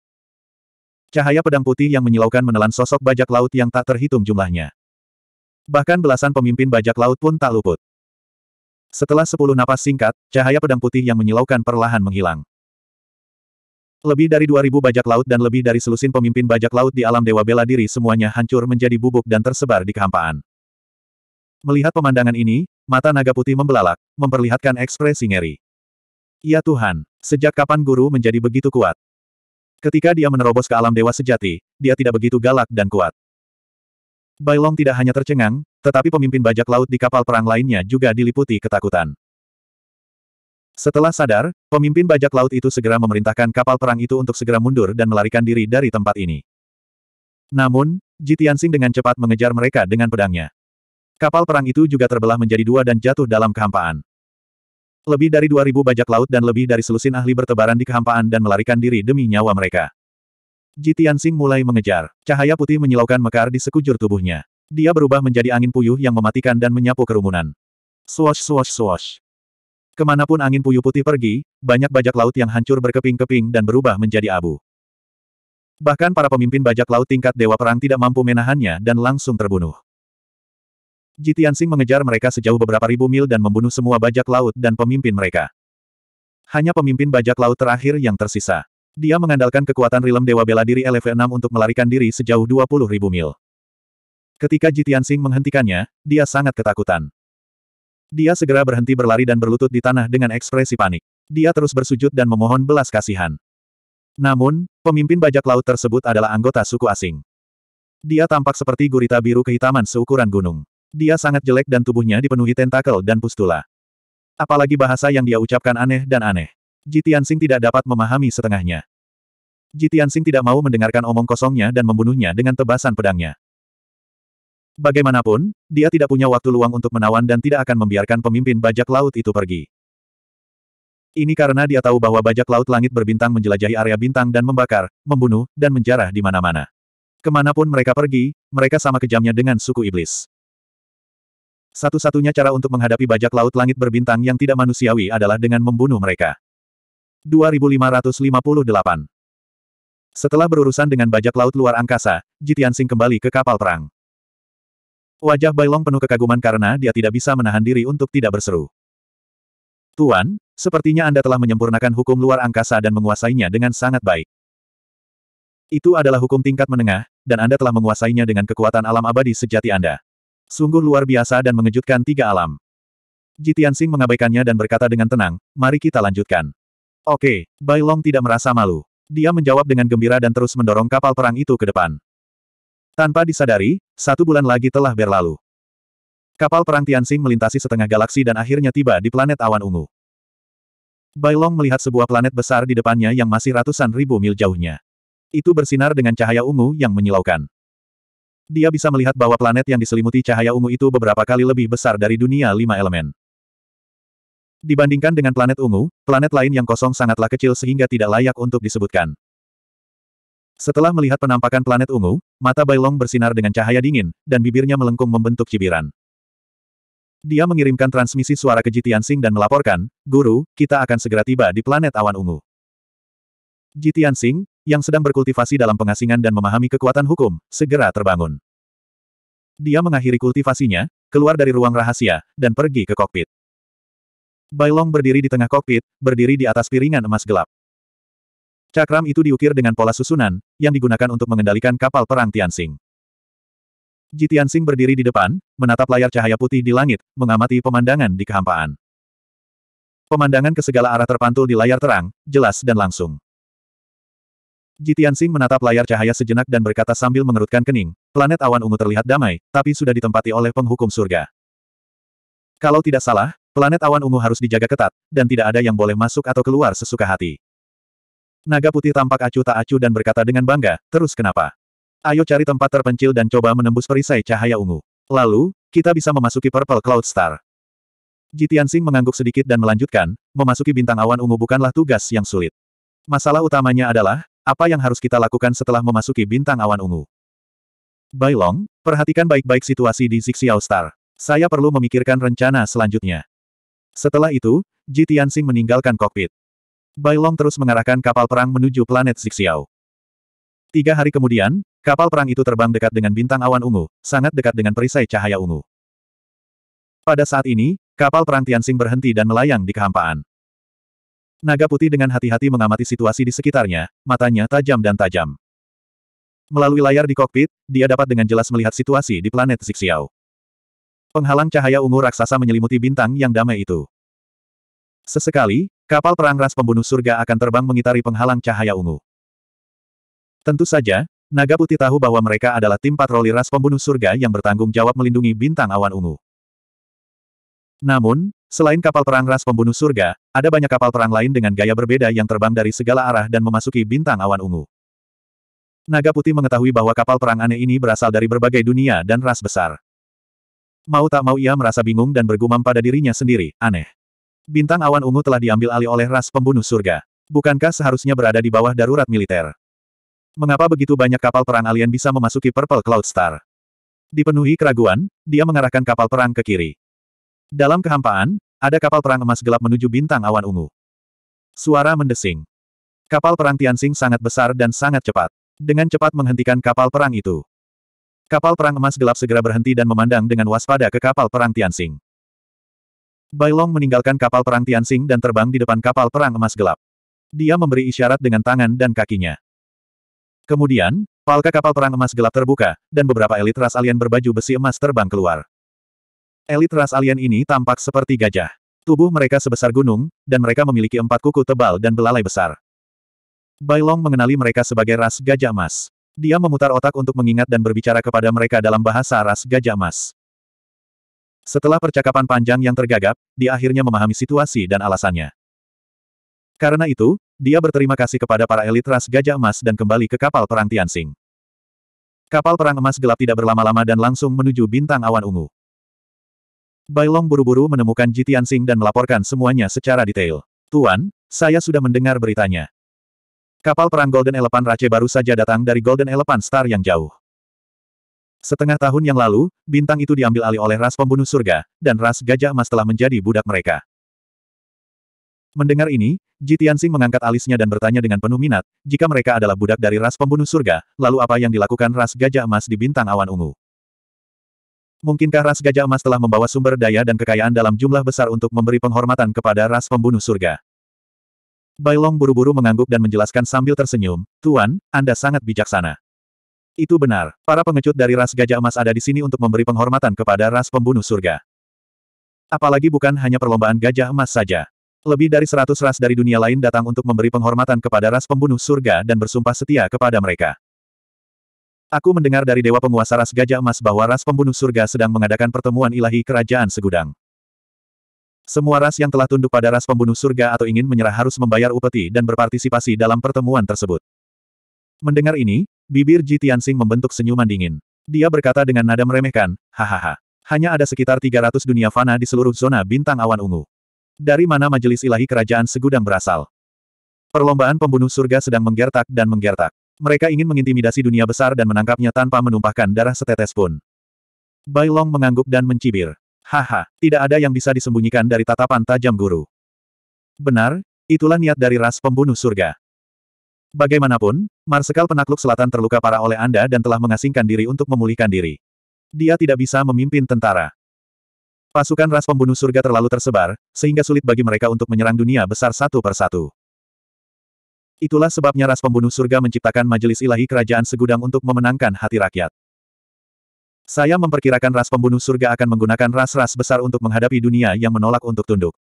Cahaya pedang putih yang menyilaukan menelan sosok bajak laut yang tak terhitung jumlahnya. Bahkan belasan pemimpin bajak laut pun tak luput. Setelah sepuluh napas singkat, cahaya pedang putih yang menyilaukan perlahan menghilang. Lebih dari dua ribu bajak laut dan lebih dari selusin pemimpin bajak laut di alam Dewa Bela Diri semuanya hancur menjadi bubuk dan tersebar di kehampaan. Melihat pemandangan ini, mata naga putih membelalak, memperlihatkan ekspresi ngeri. Ya Tuhan, sejak kapan guru menjadi begitu kuat? Ketika dia menerobos ke alam dewa sejati, dia tidak begitu galak dan kuat. Bailong tidak hanya tercengang, tetapi pemimpin bajak laut di kapal perang lainnya juga diliputi ketakutan. Setelah sadar, pemimpin bajak laut itu segera memerintahkan kapal perang itu untuk segera mundur dan melarikan diri dari tempat ini. Namun, Jitiansing dengan cepat mengejar mereka dengan pedangnya. Kapal perang itu juga terbelah menjadi dua dan jatuh dalam kehampaan. Lebih dari 2.000 bajak laut dan lebih dari selusin ahli bertebaran di kehampaan dan melarikan diri demi nyawa mereka. Jitian Sing mulai mengejar. Cahaya putih menyilaukan mekar di sekujur tubuhnya. Dia berubah menjadi angin puyuh yang mematikan dan menyapu kerumunan. Swash swash swash. Kemanapun angin puyuh putih pergi, banyak bajak laut yang hancur berkeping-keping dan berubah menjadi abu. Bahkan para pemimpin bajak laut tingkat Dewa Perang tidak mampu menahannya dan langsung terbunuh. Jitiansing mengejar mereka sejauh beberapa ribu mil dan membunuh semua bajak laut dan pemimpin mereka. Hanya pemimpin bajak laut terakhir yang tersisa. Dia mengandalkan kekuatan rilem Dewa Bela Diri LV6 untuk melarikan diri sejauh 20 ribu mil. Ketika Jitiansing menghentikannya, dia sangat ketakutan. Dia segera berhenti berlari dan berlutut di tanah dengan ekspresi panik. Dia terus bersujud dan memohon belas kasihan. Namun, pemimpin bajak laut tersebut adalah anggota suku asing. Dia tampak seperti gurita biru kehitaman seukuran gunung. Dia sangat jelek dan tubuhnya dipenuhi tentakel dan pustula. Apalagi bahasa yang dia ucapkan aneh dan aneh. Jitian Sing tidak dapat memahami setengahnya. Jitian Sing tidak mau mendengarkan omong kosongnya dan membunuhnya dengan tebasan pedangnya. Bagaimanapun, dia tidak punya waktu luang untuk menawan dan tidak akan membiarkan pemimpin bajak laut itu pergi. Ini karena dia tahu bahwa bajak laut langit berbintang menjelajahi area bintang dan membakar, membunuh, dan menjarah di mana-mana. Kemanapun mereka pergi, mereka sama kejamnya dengan suku iblis. Satu-satunya cara untuk menghadapi bajak laut langit berbintang yang tidak manusiawi adalah dengan membunuh mereka. 2558 Setelah berurusan dengan bajak laut luar angkasa, Jitiansing kembali ke kapal perang. Wajah Bailong penuh kekaguman karena dia tidak bisa menahan diri untuk tidak berseru. Tuan, sepertinya Anda telah menyempurnakan hukum luar angkasa dan menguasainya dengan sangat baik. Itu adalah hukum tingkat menengah, dan Anda telah menguasainya dengan kekuatan alam abadi sejati Anda. Sungguh luar biasa dan mengejutkan tiga alam. Jitian Singh mengabaikannya dan berkata dengan tenang, mari kita lanjutkan. Oke, Bai Long tidak merasa malu. Dia menjawab dengan gembira dan terus mendorong kapal perang itu ke depan. Tanpa disadari, satu bulan lagi telah berlalu. Kapal perang Tian Tianxing melintasi setengah galaksi dan akhirnya tiba di planet awan ungu. Bailong melihat sebuah planet besar di depannya yang masih ratusan ribu mil jauhnya. Itu bersinar dengan cahaya ungu yang menyilaukan. Dia bisa melihat bahwa planet yang diselimuti cahaya ungu itu beberapa kali lebih besar dari dunia lima elemen. Dibandingkan dengan planet ungu, planet lain yang kosong sangatlah kecil sehingga tidak layak untuk disebutkan. Setelah melihat penampakan planet ungu, mata Bailong bersinar dengan cahaya dingin, dan bibirnya melengkung membentuk cibiran. Dia mengirimkan transmisi suara ke Jitian Sing dan melaporkan, Guru, kita akan segera tiba di planet awan ungu. Jitian Sing, yang sedang berkultivasi dalam pengasingan dan memahami kekuatan hukum, segera terbangun. Dia mengakhiri kultivasinya, keluar dari ruang rahasia, dan pergi ke kokpit. Bailong berdiri di tengah kokpit, berdiri di atas piringan emas gelap. Cakram itu diukir dengan pola susunan, yang digunakan untuk mengendalikan kapal perang Tianxing. Ji Tianxing berdiri di depan, menatap layar cahaya putih di langit, mengamati pemandangan di kehampaan. Pemandangan ke segala arah terpantul di layar terang, jelas dan langsung. Jitian Jitiansing menatap layar cahaya sejenak dan berkata sambil mengerutkan kening, planet awan ungu terlihat damai, tapi sudah ditempati oleh penghukum surga. Kalau tidak salah, planet awan ungu harus dijaga ketat, dan tidak ada yang boleh masuk atau keluar sesuka hati. Naga putih tampak acuh tak acuh dan berkata dengan bangga, terus kenapa? Ayo cari tempat terpencil dan coba menembus perisai cahaya ungu. Lalu, kita bisa memasuki Purple Cloud Star. Jitian Jitiansing mengangguk sedikit dan melanjutkan, memasuki bintang awan ungu bukanlah tugas yang sulit. Masalah utamanya adalah, apa yang harus kita lakukan setelah memasuki bintang awan ungu? Bailong, perhatikan baik-baik situasi di Zixiao Star. Saya perlu memikirkan rencana selanjutnya. Setelah itu, Ji Tianxing meninggalkan kokpit. Bailong terus mengarahkan kapal perang menuju planet Zixiao. Tiga hari kemudian, kapal perang itu terbang dekat dengan bintang awan ungu, sangat dekat dengan perisai cahaya ungu. Pada saat ini, kapal perang Tianxing berhenti dan melayang di kehampaan. Naga putih dengan hati-hati mengamati situasi di sekitarnya, matanya tajam dan tajam. Melalui layar di kokpit, dia dapat dengan jelas melihat situasi di planet Zixiao. Penghalang cahaya ungu raksasa menyelimuti bintang yang damai itu. Sesekali, kapal perang ras pembunuh surga akan terbang mengitari penghalang cahaya ungu. Tentu saja, Naga Putih tahu bahwa mereka adalah tim patroli ras pembunuh surga yang bertanggung jawab melindungi bintang awan ungu. Namun, selain kapal perang ras pembunuh surga, ada banyak kapal perang lain dengan gaya berbeda yang terbang dari segala arah dan memasuki bintang awan ungu. Naga putih mengetahui bahwa kapal perang aneh ini berasal dari berbagai dunia dan ras besar. Mau tak mau ia merasa bingung dan bergumam pada dirinya sendiri, aneh. Bintang awan ungu telah diambil alih oleh ras pembunuh surga. Bukankah seharusnya berada di bawah darurat militer? Mengapa begitu banyak kapal perang alien bisa memasuki Purple Cloud Star? Dipenuhi keraguan, dia mengarahkan kapal perang ke kiri. Dalam kehampaan, ada kapal perang emas gelap menuju bintang awan ungu. Suara mendesing. Kapal perang Tianxing sangat besar dan sangat cepat. Dengan cepat menghentikan kapal perang itu. Kapal perang emas gelap segera berhenti dan memandang dengan waspada ke kapal perang Tianxing. Bailong meninggalkan kapal perang Tianxing dan terbang di depan kapal perang emas gelap. Dia memberi isyarat dengan tangan dan kakinya. Kemudian, palka kapal perang emas gelap terbuka, dan beberapa elit ras alien berbaju besi emas terbang keluar. Elit ras alien ini tampak seperti gajah. Tubuh mereka sebesar gunung, dan mereka memiliki empat kuku tebal dan belalai besar. Bailong mengenali mereka sebagai ras gajah emas. Dia memutar otak untuk mengingat dan berbicara kepada mereka dalam bahasa ras gajah emas. Setelah percakapan panjang yang tergagap, dia akhirnya memahami situasi dan alasannya. Karena itu, dia berterima kasih kepada para elit ras gajah emas dan kembali ke kapal perang Tianxing. Kapal perang emas gelap tidak berlama-lama dan langsung menuju bintang awan ungu. Bailong buru-buru menemukan Jitian Sing dan melaporkan semuanya secara detail. Tuan, saya sudah mendengar beritanya. Kapal perang Golden Elephant Rache baru saja datang dari Golden Elephant Star yang jauh. Setengah tahun yang lalu, bintang itu diambil alih oleh ras pembunuh surga, dan ras gajah emas telah menjadi budak mereka. Mendengar ini, Jitian Sing mengangkat alisnya dan bertanya dengan penuh minat, jika mereka adalah budak dari ras pembunuh surga, lalu apa yang dilakukan ras gajah emas di bintang awan ungu? Mungkinkah ras gajah emas telah membawa sumber daya dan kekayaan dalam jumlah besar untuk memberi penghormatan kepada ras pembunuh surga? Bailong buru-buru mengangguk dan menjelaskan sambil tersenyum, Tuan, Anda sangat bijaksana. Itu benar, para pengecut dari ras gajah emas ada di sini untuk memberi penghormatan kepada ras pembunuh surga. Apalagi bukan hanya perlombaan gajah emas saja. Lebih dari seratus ras dari dunia lain datang untuk memberi penghormatan kepada ras pembunuh surga dan bersumpah setia kepada mereka. Aku mendengar dari Dewa Penguasa Ras Gajah Emas bahwa ras pembunuh surga sedang mengadakan pertemuan ilahi kerajaan segudang. Semua ras yang telah tunduk pada ras pembunuh surga atau ingin menyerah harus membayar upeti dan berpartisipasi dalam pertemuan tersebut. Mendengar ini, bibir Ji Tianxing membentuk senyuman dingin. Dia berkata dengan nada meremehkan, hahaha. Hanya ada sekitar 300 dunia fana di seluruh zona bintang awan ungu. Dari mana majelis ilahi kerajaan segudang berasal? Perlombaan pembunuh surga sedang menggertak dan menggertak. Mereka ingin mengintimidasi dunia besar dan menangkapnya tanpa menumpahkan darah setetes pun. Bai Long mengangguk dan mencibir. Haha, tidak ada yang bisa disembunyikan dari tatapan tajam guru. Benar, itulah niat dari ras pembunuh surga. Bagaimanapun, Marsekal Penakluk Selatan terluka parah oleh Anda dan telah mengasingkan diri untuk memulihkan diri. Dia tidak bisa memimpin tentara. Pasukan ras pembunuh surga terlalu tersebar, sehingga sulit bagi mereka untuk menyerang dunia besar satu persatu. Itulah sebabnya ras pembunuh surga menciptakan majelis ilahi kerajaan segudang untuk memenangkan hati rakyat. Saya memperkirakan ras pembunuh surga akan menggunakan ras-ras besar untuk menghadapi dunia yang menolak untuk tunduk.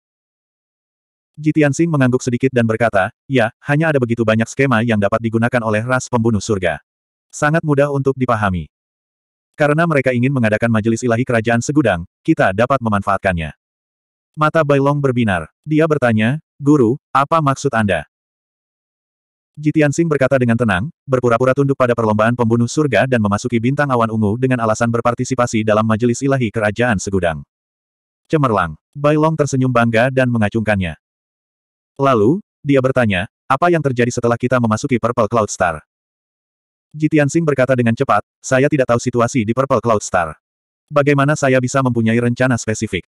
Jitian Singh mengangguk sedikit dan berkata, ya, hanya ada begitu banyak skema yang dapat digunakan oleh ras pembunuh surga. Sangat mudah untuk dipahami. Karena mereka ingin mengadakan majelis ilahi kerajaan segudang, kita dapat memanfaatkannya. Mata Bailong berbinar. Dia bertanya, Guru, apa maksud Anda? Jitian Sing berkata dengan tenang, berpura-pura tunduk pada perlombaan pembunuh surga dan memasuki bintang awan ungu dengan alasan berpartisipasi dalam majelis ilahi kerajaan segudang. Cemerlang, Bailong tersenyum bangga dan mengacungkannya. Lalu, dia bertanya, apa yang terjadi setelah kita memasuki Purple Cloud Star? Jitian Sing berkata dengan cepat, saya tidak tahu situasi di Purple Cloud Star. Bagaimana saya bisa mempunyai rencana spesifik?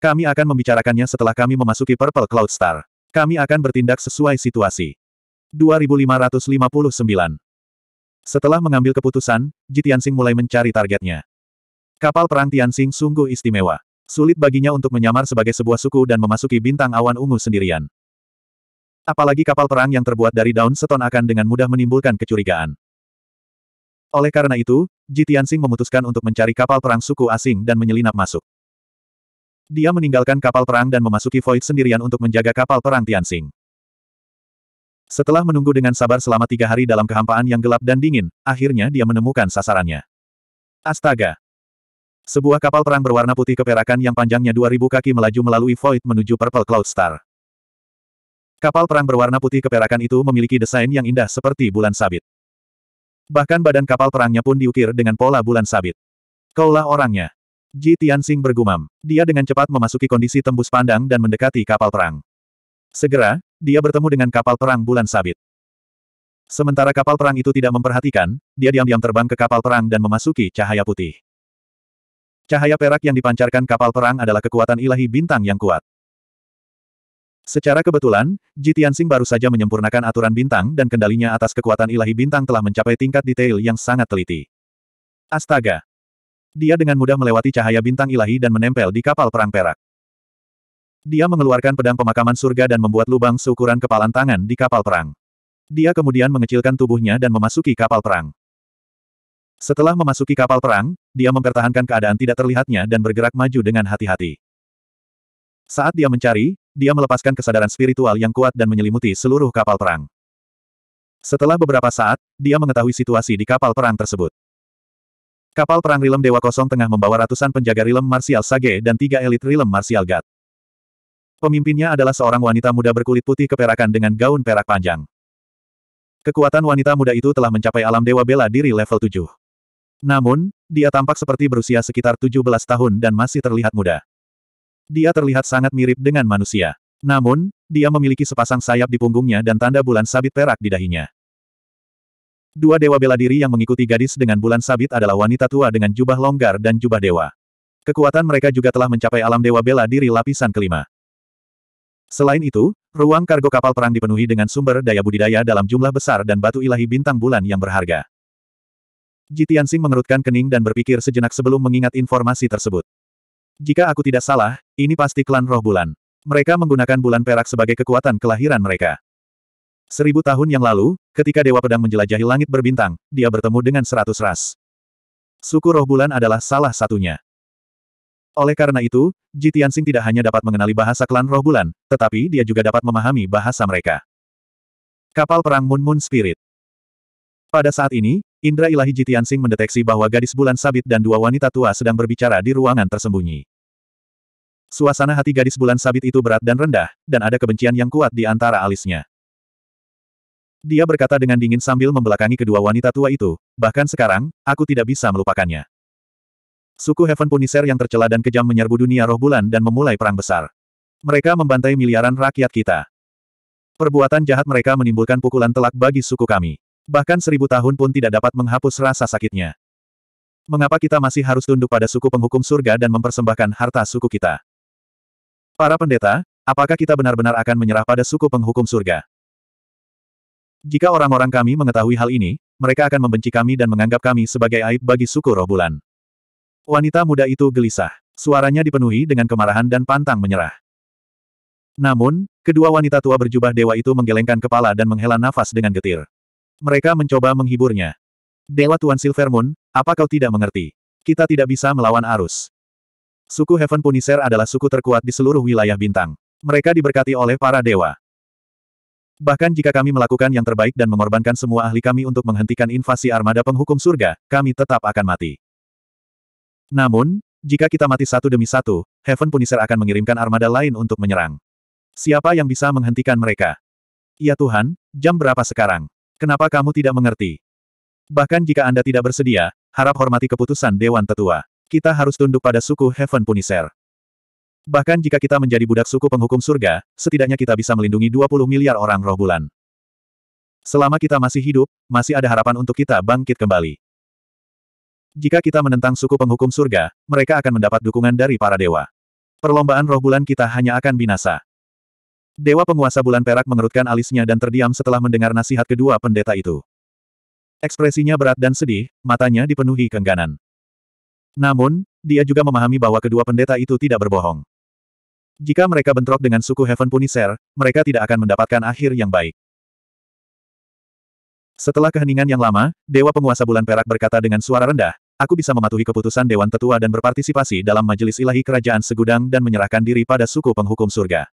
Kami akan membicarakannya setelah kami memasuki Purple Cloud Star. Kami akan bertindak sesuai situasi. 2559. Setelah mengambil keputusan, Jitiansing mulai mencari targetnya. Kapal perang Tianxing sungguh istimewa. Sulit baginya untuk menyamar sebagai sebuah suku dan memasuki bintang awan ungu sendirian. Apalagi kapal perang yang terbuat dari daun seton akan dengan mudah menimbulkan kecurigaan. Oleh karena itu, Jitiansing memutuskan untuk mencari kapal perang suku asing dan menyelinap masuk. Dia meninggalkan kapal perang dan memasuki void sendirian untuk menjaga kapal perang Tianxing. Setelah menunggu dengan sabar selama tiga hari dalam kehampaan yang gelap dan dingin, akhirnya dia menemukan sasarannya. Astaga! Sebuah kapal perang berwarna putih keperakan yang panjangnya 2000 kaki melaju melalui void menuju Purple Cloud Star. Kapal perang berwarna putih keperakan itu memiliki desain yang indah seperti bulan sabit. Bahkan badan kapal perangnya pun diukir dengan pola bulan sabit. Kaulah orangnya. Ji Tianxing bergumam. Dia dengan cepat memasuki kondisi tembus pandang dan mendekati kapal perang. Segera, dia bertemu dengan kapal perang bulan sabit. Sementara kapal perang itu tidak memperhatikan, dia diam-diam terbang ke kapal perang dan memasuki cahaya putih. Cahaya perak yang dipancarkan kapal perang adalah kekuatan ilahi bintang yang kuat. Secara kebetulan, Jitian Sing baru saja menyempurnakan aturan bintang dan kendalinya atas kekuatan ilahi bintang telah mencapai tingkat detail yang sangat teliti. Astaga! Dia dengan mudah melewati cahaya bintang ilahi dan menempel di kapal perang perak. Dia mengeluarkan pedang pemakaman surga dan membuat lubang seukuran kepalan tangan di kapal perang. Dia kemudian mengecilkan tubuhnya dan memasuki kapal perang. Setelah memasuki kapal perang, dia mempertahankan keadaan tidak terlihatnya dan bergerak maju dengan hati-hati. Saat dia mencari, dia melepaskan kesadaran spiritual yang kuat dan menyelimuti seluruh kapal perang. Setelah beberapa saat, dia mengetahui situasi di kapal perang tersebut. Kapal perang Rilem Dewa Kosong tengah membawa ratusan penjaga Rilem Marsial Sage dan tiga elit Rilem Marsial Gat. Pemimpinnya adalah seorang wanita muda berkulit putih keperakan dengan gaun perak panjang. Kekuatan wanita muda itu telah mencapai alam dewa bela diri level 7. Namun, dia tampak seperti berusia sekitar 17 tahun dan masih terlihat muda. Dia terlihat sangat mirip dengan manusia. Namun, dia memiliki sepasang sayap di punggungnya dan tanda bulan sabit perak di dahinya. Dua dewa bela diri yang mengikuti gadis dengan bulan sabit adalah wanita tua dengan jubah longgar dan jubah dewa. Kekuatan mereka juga telah mencapai alam dewa bela diri lapisan kelima. Selain itu, ruang kargo kapal perang dipenuhi dengan sumber daya budidaya dalam jumlah besar dan batu ilahi bintang bulan yang berharga. Jitiansing mengerutkan kening dan berpikir sejenak sebelum mengingat informasi tersebut. Jika aku tidak salah, ini pasti klan roh bulan. Mereka menggunakan bulan perak sebagai kekuatan kelahiran mereka. Seribu tahun yang lalu, ketika Dewa Pedang menjelajahi langit berbintang, dia bertemu dengan seratus ras. Suku roh bulan adalah salah satunya. Oleh karena itu, Ji Tianxing tidak hanya dapat mengenali bahasa klan roh bulan, tetapi dia juga dapat memahami bahasa mereka. Kapal Perang Moon Moon Spirit Pada saat ini, Indra ilahi Ji Tianxing mendeteksi bahwa gadis bulan sabit dan dua wanita tua sedang berbicara di ruangan tersembunyi. Suasana hati gadis bulan sabit itu berat dan rendah, dan ada kebencian yang kuat di antara alisnya. Dia berkata dengan dingin sambil membelakangi kedua wanita tua itu, bahkan sekarang, aku tidak bisa melupakannya. Suku Heaven Punisher yang tercela dan kejam menyerbu dunia roh bulan dan memulai perang besar. Mereka membantai miliaran rakyat kita. Perbuatan jahat mereka menimbulkan pukulan telak bagi suku kami. Bahkan seribu tahun pun tidak dapat menghapus rasa sakitnya. Mengapa kita masih harus tunduk pada suku penghukum surga dan mempersembahkan harta suku kita? Para pendeta, apakah kita benar-benar akan menyerah pada suku penghukum surga? Jika orang-orang kami mengetahui hal ini, mereka akan membenci kami dan menganggap kami sebagai aib bagi suku roh bulan. Wanita muda itu gelisah. Suaranya dipenuhi dengan kemarahan dan pantang menyerah. Namun, kedua wanita tua berjubah dewa itu menggelengkan kepala dan menghela nafas dengan getir. Mereka mencoba menghiburnya. Dewa Tuan Silver Moon, apa kau tidak mengerti? Kita tidak bisa melawan arus. Suku Heaven Punisher adalah suku terkuat di seluruh wilayah bintang. Mereka diberkati oleh para dewa. Bahkan jika kami melakukan yang terbaik dan mengorbankan semua ahli kami untuk menghentikan invasi armada penghukum surga, kami tetap akan mati. Namun, jika kita mati satu demi satu, Heaven Punisher akan mengirimkan armada lain untuk menyerang. Siapa yang bisa menghentikan mereka? Ya Tuhan, jam berapa sekarang? Kenapa kamu tidak mengerti? Bahkan jika Anda tidak bersedia, harap hormati keputusan Dewan Tetua. Kita harus tunduk pada suku Heaven Punisher. Bahkan jika kita menjadi budak suku penghukum surga, setidaknya kita bisa melindungi 20 miliar orang roh bulan. Selama kita masih hidup, masih ada harapan untuk kita bangkit kembali. Jika kita menentang suku penghukum surga, mereka akan mendapat dukungan dari para dewa. Perlombaan roh bulan kita hanya akan binasa. Dewa penguasa bulan perak mengerutkan alisnya dan terdiam setelah mendengar nasihat kedua pendeta itu. Ekspresinya berat dan sedih, matanya dipenuhi kengganan. Namun, dia juga memahami bahwa kedua pendeta itu tidak berbohong. Jika mereka bentrok dengan suku Heaven Punisher, mereka tidak akan mendapatkan akhir yang baik. Setelah keheningan yang lama, Dewa Penguasa Bulan Perak berkata dengan suara rendah, Aku bisa mematuhi keputusan Dewan Tetua dan berpartisipasi dalam Majelis Ilahi Kerajaan Segudang dan menyerahkan diri pada suku penghukum surga.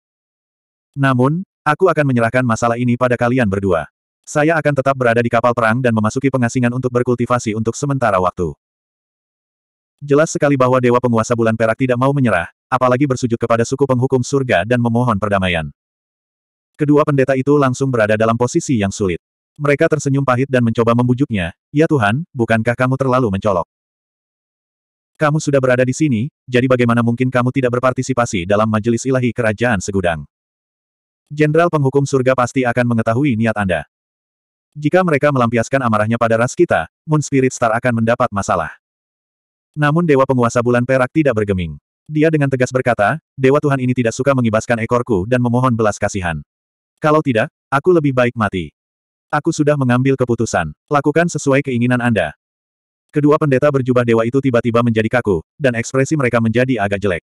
Namun, aku akan menyerahkan masalah ini pada kalian berdua. Saya akan tetap berada di kapal perang dan memasuki pengasingan untuk berkultivasi untuk sementara waktu. Jelas sekali bahwa Dewa Penguasa Bulan Perak tidak mau menyerah, apalagi bersujud kepada suku penghukum surga dan memohon perdamaian. Kedua pendeta itu langsung berada dalam posisi yang sulit. Mereka tersenyum pahit dan mencoba membujuknya, Ya Tuhan, bukankah kamu terlalu mencolok? Kamu sudah berada di sini, jadi bagaimana mungkin kamu tidak berpartisipasi dalam majelis ilahi kerajaan segudang? Jenderal penghukum surga pasti akan mengetahui niat Anda. Jika mereka melampiaskan amarahnya pada ras kita, Moon Spirit Star akan mendapat masalah. Namun Dewa Penguasa Bulan Perak tidak bergeming. Dia dengan tegas berkata, Dewa Tuhan ini tidak suka mengibaskan ekorku dan memohon belas kasihan. Kalau tidak, aku lebih baik mati. Aku sudah mengambil keputusan. Lakukan sesuai keinginan Anda, Kedua pendeta berjubah dewa itu tiba-tiba menjadi kaku, dan ekspresi mereka menjadi agak jelek.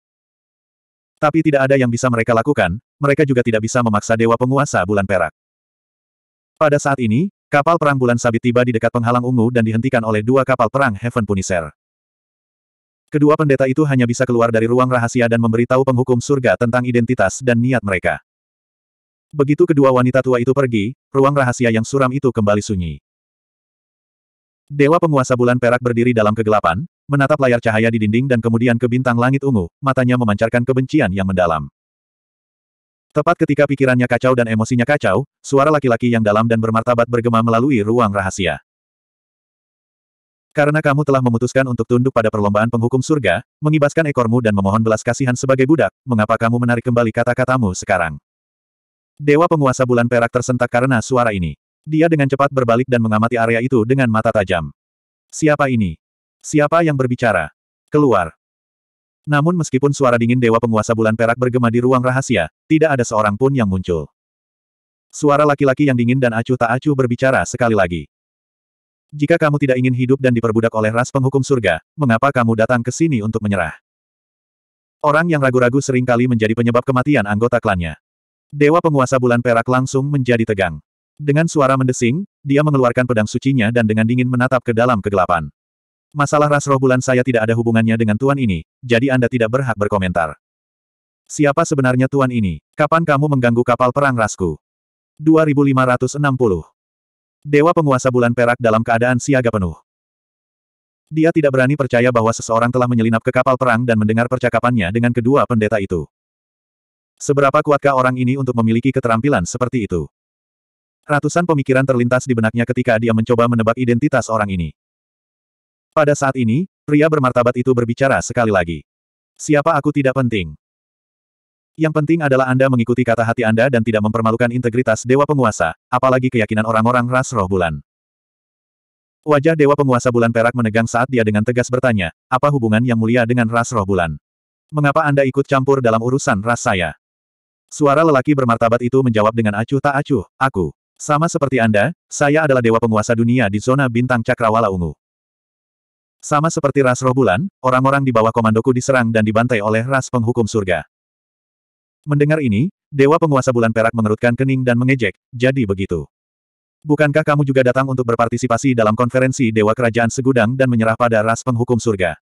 Tapi tidak ada yang bisa mereka lakukan, mereka juga tidak bisa memaksa dewa penguasa bulan perak. Pada saat ini, kapal perang bulan sabit tiba di dekat penghalang ungu dan dihentikan oleh dua kapal perang Heaven Punisher. Kedua pendeta itu hanya bisa keluar dari ruang rahasia dan memberitahu penghukum surga tentang identitas dan niat mereka. Begitu kedua wanita tua itu pergi, ruang rahasia yang suram itu kembali sunyi. Dewa penguasa bulan perak berdiri dalam kegelapan, menatap layar cahaya di dinding dan kemudian ke bintang langit ungu, matanya memancarkan kebencian yang mendalam. Tepat ketika pikirannya kacau dan emosinya kacau, suara laki-laki yang dalam dan bermartabat bergema melalui ruang rahasia. Karena kamu telah memutuskan untuk tunduk pada perlombaan penghukum surga, mengibaskan ekormu dan memohon belas kasihan sebagai budak, mengapa kamu menarik kembali kata-katamu sekarang? Dewa penguasa bulan perak tersentak karena suara ini. Dia dengan cepat berbalik dan mengamati area itu dengan mata tajam. Siapa ini? Siapa yang berbicara? Keluar. Namun meskipun suara dingin Dewa Penguasa Bulan Perak bergema di ruang rahasia, tidak ada seorang pun yang muncul. Suara laki-laki yang dingin dan acuh tak acuh berbicara sekali lagi. Jika kamu tidak ingin hidup dan diperbudak oleh ras penghukum surga, mengapa kamu datang ke sini untuk menyerah? Orang yang ragu-ragu seringkali menjadi penyebab kematian anggota klannya. Dewa penguasa bulan perak langsung menjadi tegang. Dengan suara mendesing, dia mengeluarkan pedang sucinya dan dengan dingin menatap ke dalam kegelapan. Masalah ras roh bulan saya tidak ada hubungannya dengan tuan ini, jadi Anda tidak berhak berkomentar. Siapa sebenarnya tuan ini? Kapan kamu mengganggu kapal perang rasku? 2560. Dewa penguasa bulan perak dalam keadaan siaga penuh. Dia tidak berani percaya bahwa seseorang telah menyelinap ke kapal perang dan mendengar percakapannya dengan kedua pendeta itu. Seberapa kuatkah orang ini untuk memiliki keterampilan seperti itu? Ratusan pemikiran terlintas di benaknya ketika dia mencoba menebak identitas orang ini. Pada saat ini, pria bermartabat itu berbicara sekali lagi. Siapa aku tidak penting. Yang penting adalah Anda mengikuti kata hati Anda dan tidak mempermalukan integritas Dewa Penguasa, apalagi keyakinan orang-orang ras roh bulan. Wajah Dewa Penguasa Bulan Perak menegang saat dia dengan tegas bertanya, apa hubungan yang mulia dengan ras roh bulan? Mengapa Anda ikut campur dalam urusan ras saya? Suara lelaki bermartabat itu menjawab dengan acuh tak acuh, aku. Sama seperti Anda, saya adalah dewa penguasa dunia di zona bintang cakrawala ungu. Sama seperti ras roh bulan, orang-orang di bawah komandoku diserang dan dibantai oleh ras penghukum surga. Mendengar ini, dewa penguasa bulan perak mengerutkan kening dan mengejek, jadi begitu. Bukankah kamu juga datang untuk berpartisipasi dalam konferensi Dewa Kerajaan Segudang dan menyerah pada ras penghukum surga?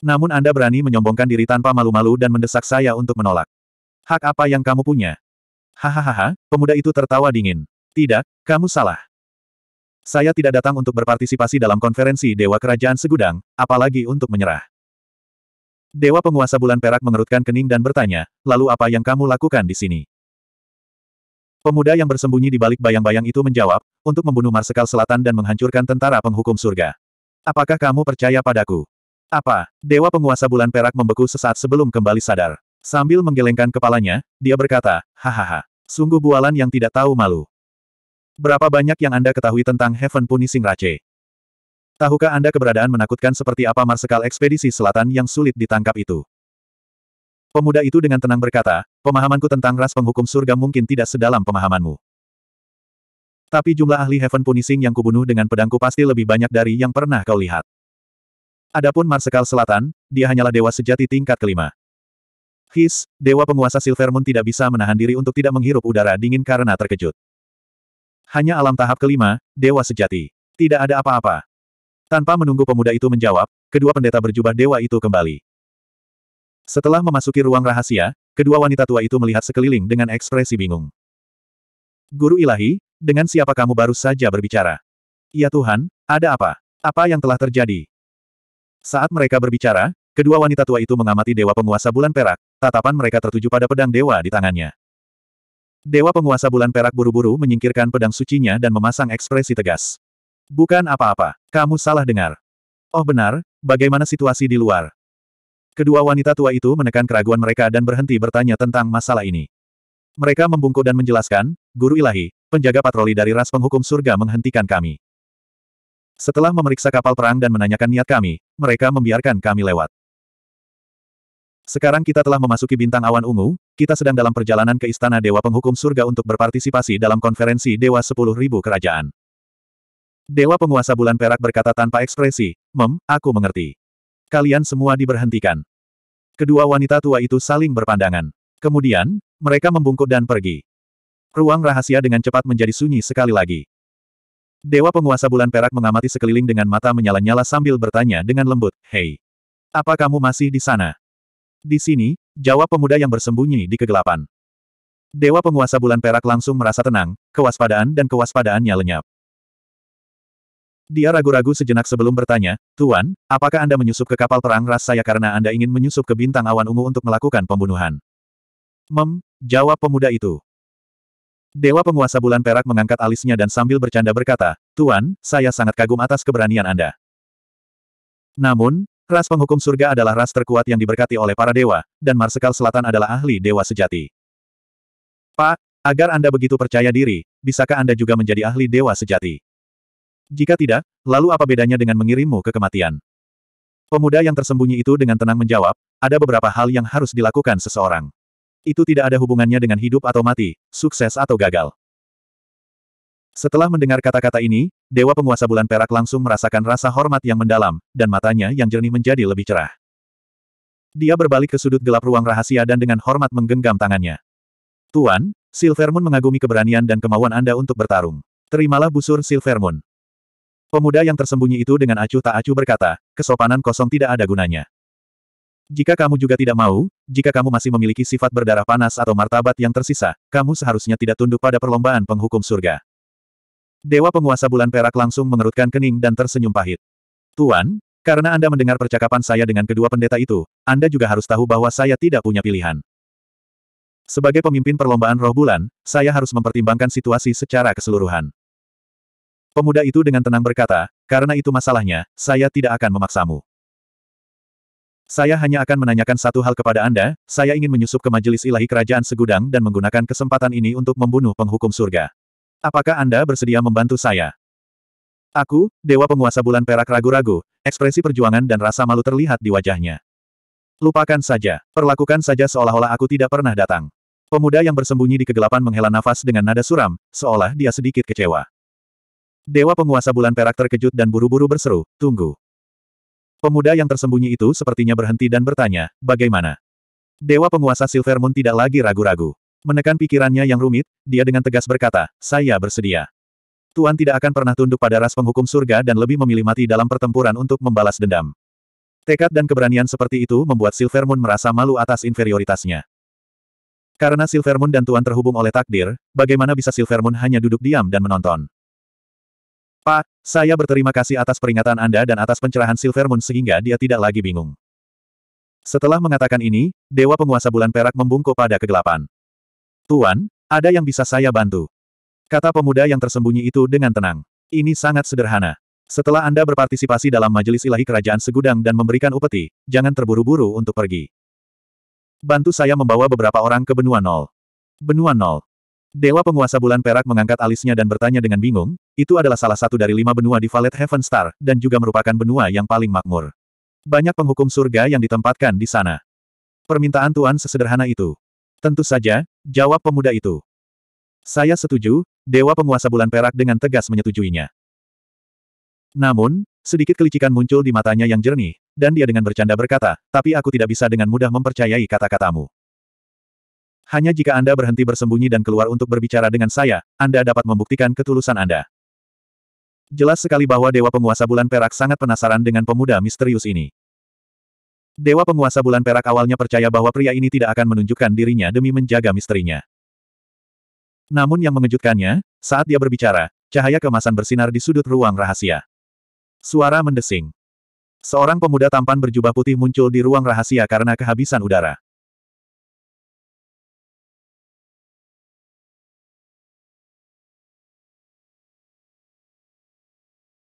Namun Anda berani menyombongkan diri tanpa malu-malu dan mendesak saya untuk menolak. Hak apa yang kamu punya? Hahaha, pemuda itu tertawa dingin. Tidak, kamu salah. Saya tidak datang untuk berpartisipasi dalam konferensi Dewa Kerajaan Segudang, apalagi untuk menyerah. Dewa penguasa bulan perak mengerutkan kening dan bertanya, lalu apa yang kamu lakukan di sini? Pemuda yang bersembunyi di balik bayang-bayang itu menjawab, untuk membunuh Marsekal Selatan dan menghancurkan tentara penghukum surga. Apakah kamu percaya padaku? Apa? Dewa penguasa bulan perak membeku sesaat sebelum kembali sadar. Sambil menggelengkan kepalanya, dia berkata, hahaha, sungguh bualan yang tidak tahu malu. Berapa banyak yang Anda ketahui tentang Heaven Punishing Rache? Tahukah Anda keberadaan menakutkan seperti apa Marsekal Ekspedisi Selatan yang sulit ditangkap itu? Pemuda itu dengan tenang berkata, pemahamanku tentang ras penghukum surga mungkin tidak sedalam pemahamanmu. Tapi jumlah ahli Heaven Punishing yang kubunuh dengan pedangku pasti lebih banyak dari yang pernah kau lihat. Adapun Marsekal Selatan, dia hanyalah dewa sejati tingkat kelima. His, Dewa Penguasa Silver tidak bisa menahan diri untuk tidak menghirup udara dingin karena terkejut. Hanya alam tahap kelima, Dewa Sejati. Tidak ada apa-apa. Tanpa menunggu pemuda itu menjawab, kedua pendeta berjubah dewa itu kembali. Setelah memasuki ruang rahasia, kedua wanita tua itu melihat sekeliling dengan ekspresi bingung. Guru ilahi, dengan siapa kamu baru saja berbicara? Ya Tuhan, ada apa? Apa yang telah terjadi? Saat mereka berbicara, kedua wanita tua itu mengamati Dewa Penguasa Bulan Perak, tatapan mereka tertuju pada pedang dewa di tangannya. Dewa penguasa bulan perak buru-buru menyingkirkan pedang sucinya dan memasang ekspresi tegas. Bukan apa-apa, kamu salah dengar. Oh benar, bagaimana situasi di luar? Kedua wanita tua itu menekan keraguan mereka dan berhenti bertanya tentang masalah ini. Mereka membungkuk dan menjelaskan, Guru Ilahi, penjaga patroli dari ras penghukum surga menghentikan kami. Setelah memeriksa kapal perang dan menanyakan niat kami, mereka membiarkan kami lewat. Sekarang kita telah memasuki bintang awan ungu, kita sedang dalam perjalanan ke Istana Dewa Penghukum Surga untuk berpartisipasi dalam konferensi Dewa Ribu Kerajaan. Dewa Penguasa Bulan Perak berkata tanpa ekspresi, Mem, aku mengerti. Kalian semua diberhentikan. Kedua wanita tua itu saling berpandangan. Kemudian, mereka membungkuk dan pergi. Ruang rahasia dengan cepat menjadi sunyi sekali lagi. Dewa Penguasa Bulan Perak mengamati sekeliling dengan mata menyala-nyala sambil bertanya dengan lembut, Hei, apa kamu masih di sana? Di sini, jawab pemuda yang bersembunyi di kegelapan. Dewa penguasa bulan perak langsung merasa tenang, kewaspadaan dan kewaspadaannya lenyap. Dia ragu-ragu sejenak sebelum bertanya, Tuan, apakah Anda menyusup ke kapal perang ras saya karena Anda ingin menyusup ke bintang awan ungu untuk melakukan pembunuhan? Mem, jawab pemuda itu. Dewa penguasa bulan perak mengangkat alisnya dan sambil bercanda berkata, Tuan, saya sangat kagum atas keberanian Anda. Namun, Ras penghukum surga adalah ras terkuat yang diberkati oleh para dewa, dan Marsekal Selatan adalah ahli dewa sejati. Pak, agar Anda begitu percaya diri, bisakah Anda juga menjadi ahli dewa sejati? Jika tidak, lalu apa bedanya dengan mengirimmu ke kematian? Pemuda yang tersembunyi itu dengan tenang menjawab, ada beberapa hal yang harus dilakukan seseorang. Itu tidak ada hubungannya dengan hidup atau mati, sukses atau gagal. Setelah mendengar kata-kata ini, Dewa Penguasa Bulan Perak langsung merasakan rasa hormat yang mendalam, dan matanya yang jernih menjadi lebih cerah. Dia berbalik ke sudut gelap ruang rahasia dan dengan hormat menggenggam tangannya. Tuan, Silver Moon mengagumi keberanian dan kemauan Anda untuk bertarung. Terimalah busur Silver Moon. Pemuda yang tersembunyi itu dengan acuh tak acuh berkata, kesopanan kosong tidak ada gunanya. Jika kamu juga tidak mau, jika kamu masih memiliki sifat berdarah panas atau martabat yang tersisa, kamu seharusnya tidak tunduk pada perlombaan penghukum surga. Dewa penguasa bulan perak langsung mengerutkan kening dan tersenyum pahit. Tuan, karena Anda mendengar percakapan saya dengan kedua pendeta itu, Anda juga harus tahu bahwa saya tidak punya pilihan. Sebagai pemimpin perlombaan roh bulan, saya harus mempertimbangkan situasi secara keseluruhan. Pemuda itu dengan tenang berkata, karena itu masalahnya, saya tidak akan memaksamu. Saya hanya akan menanyakan satu hal kepada Anda, saya ingin menyusup ke majelis ilahi kerajaan segudang dan menggunakan kesempatan ini untuk membunuh penghukum surga. Apakah Anda bersedia membantu saya? Aku, Dewa Penguasa Bulan Perak ragu-ragu, ekspresi perjuangan dan rasa malu terlihat di wajahnya. Lupakan saja, perlakukan saja seolah-olah aku tidak pernah datang. Pemuda yang bersembunyi di kegelapan menghela nafas dengan nada suram, seolah dia sedikit kecewa. Dewa Penguasa Bulan Perak terkejut dan buru-buru berseru, tunggu. Pemuda yang tersembunyi itu sepertinya berhenti dan bertanya, bagaimana? Dewa Penguasa Silver Moon tidak lagi ragu-ragu. Menekan pikirannya yang rumit, dia dengan tegas berkata, saya bersedia. Tuan tidak akan pernah tunduk pada ras penghukum surga dan lebih memilih mati dalam pertempuran untuk membalas dendam. Tekad dan keberanian seperti itu membuat Silver Moon merasa malu atas inferioritasnya. Karena Silver Moon dan Tuan terhubung oleh takdir, bagaimana bisa Silver Moon hanya duduk diam dan menonton? Pak, saya berterima kasih atas peringatan Anda dan atas pencerahan Silver Moon sehingga dia tidak lagi bingung. Setelah mengatakan ini, Dewa Penguasa Bulan Perak membungkuk pada kegelapan. Tuan, ada yang bisa saya bantu? Kata pemuda yang tersembunyi itu dengan tenang. Ini sangat sederhana. Setelah Anda berpartisipasi dalam majelis ilahi kerajaan segudang dan memberikan upeti, jangan terburu-buru untuk pergi. Bantu saya membawa beberapa orang ke benua nol. Benua nol. Dewa penguasa bulan perak mengangkat alisnya dan bertanya dengan bingung, itu adalah salah satu dari lima benua di Valet Heaven Star, dan juga merupakan benua yang paling makmur. Banyak penghukum surga yang ditempatkan di sana. Permintaan Tuan sesederhana itu. Tentu saja, jawab pemuda itu. Saya setuju, Dewa Penguasa Bulan Perak dengan tegas menyetujuinya. Namun, sedikit kelicikan muncul di matanya yang jernih, dan dia dengan bercanda berkata, tapi aku tidak bisa dengan mudah mempercayai kata-katamu. Hanya jika Anda berhenti bersembunyi dan keluar untuk berbicara dengan saya, Anda dapat membuktikan ketulusan Anda. Jelas sekali bahwa Dewa Penguasa Bulan Perak sangat penasaran dengan pemuda misterius ini. Dewa penguasa bulan perak awalnya percaya bahwa pria ini tidak akan menunjukkan dirinya demi menjaga misterinya. Namun yang mengejutkannya, saat dia berbicara, cahaya kemasan bersinar di sudut ruang rahasia. Suara mendesing. Seorang pemuda tampan berjubah putih muncul di ruang rahasia karena kehabisan udara.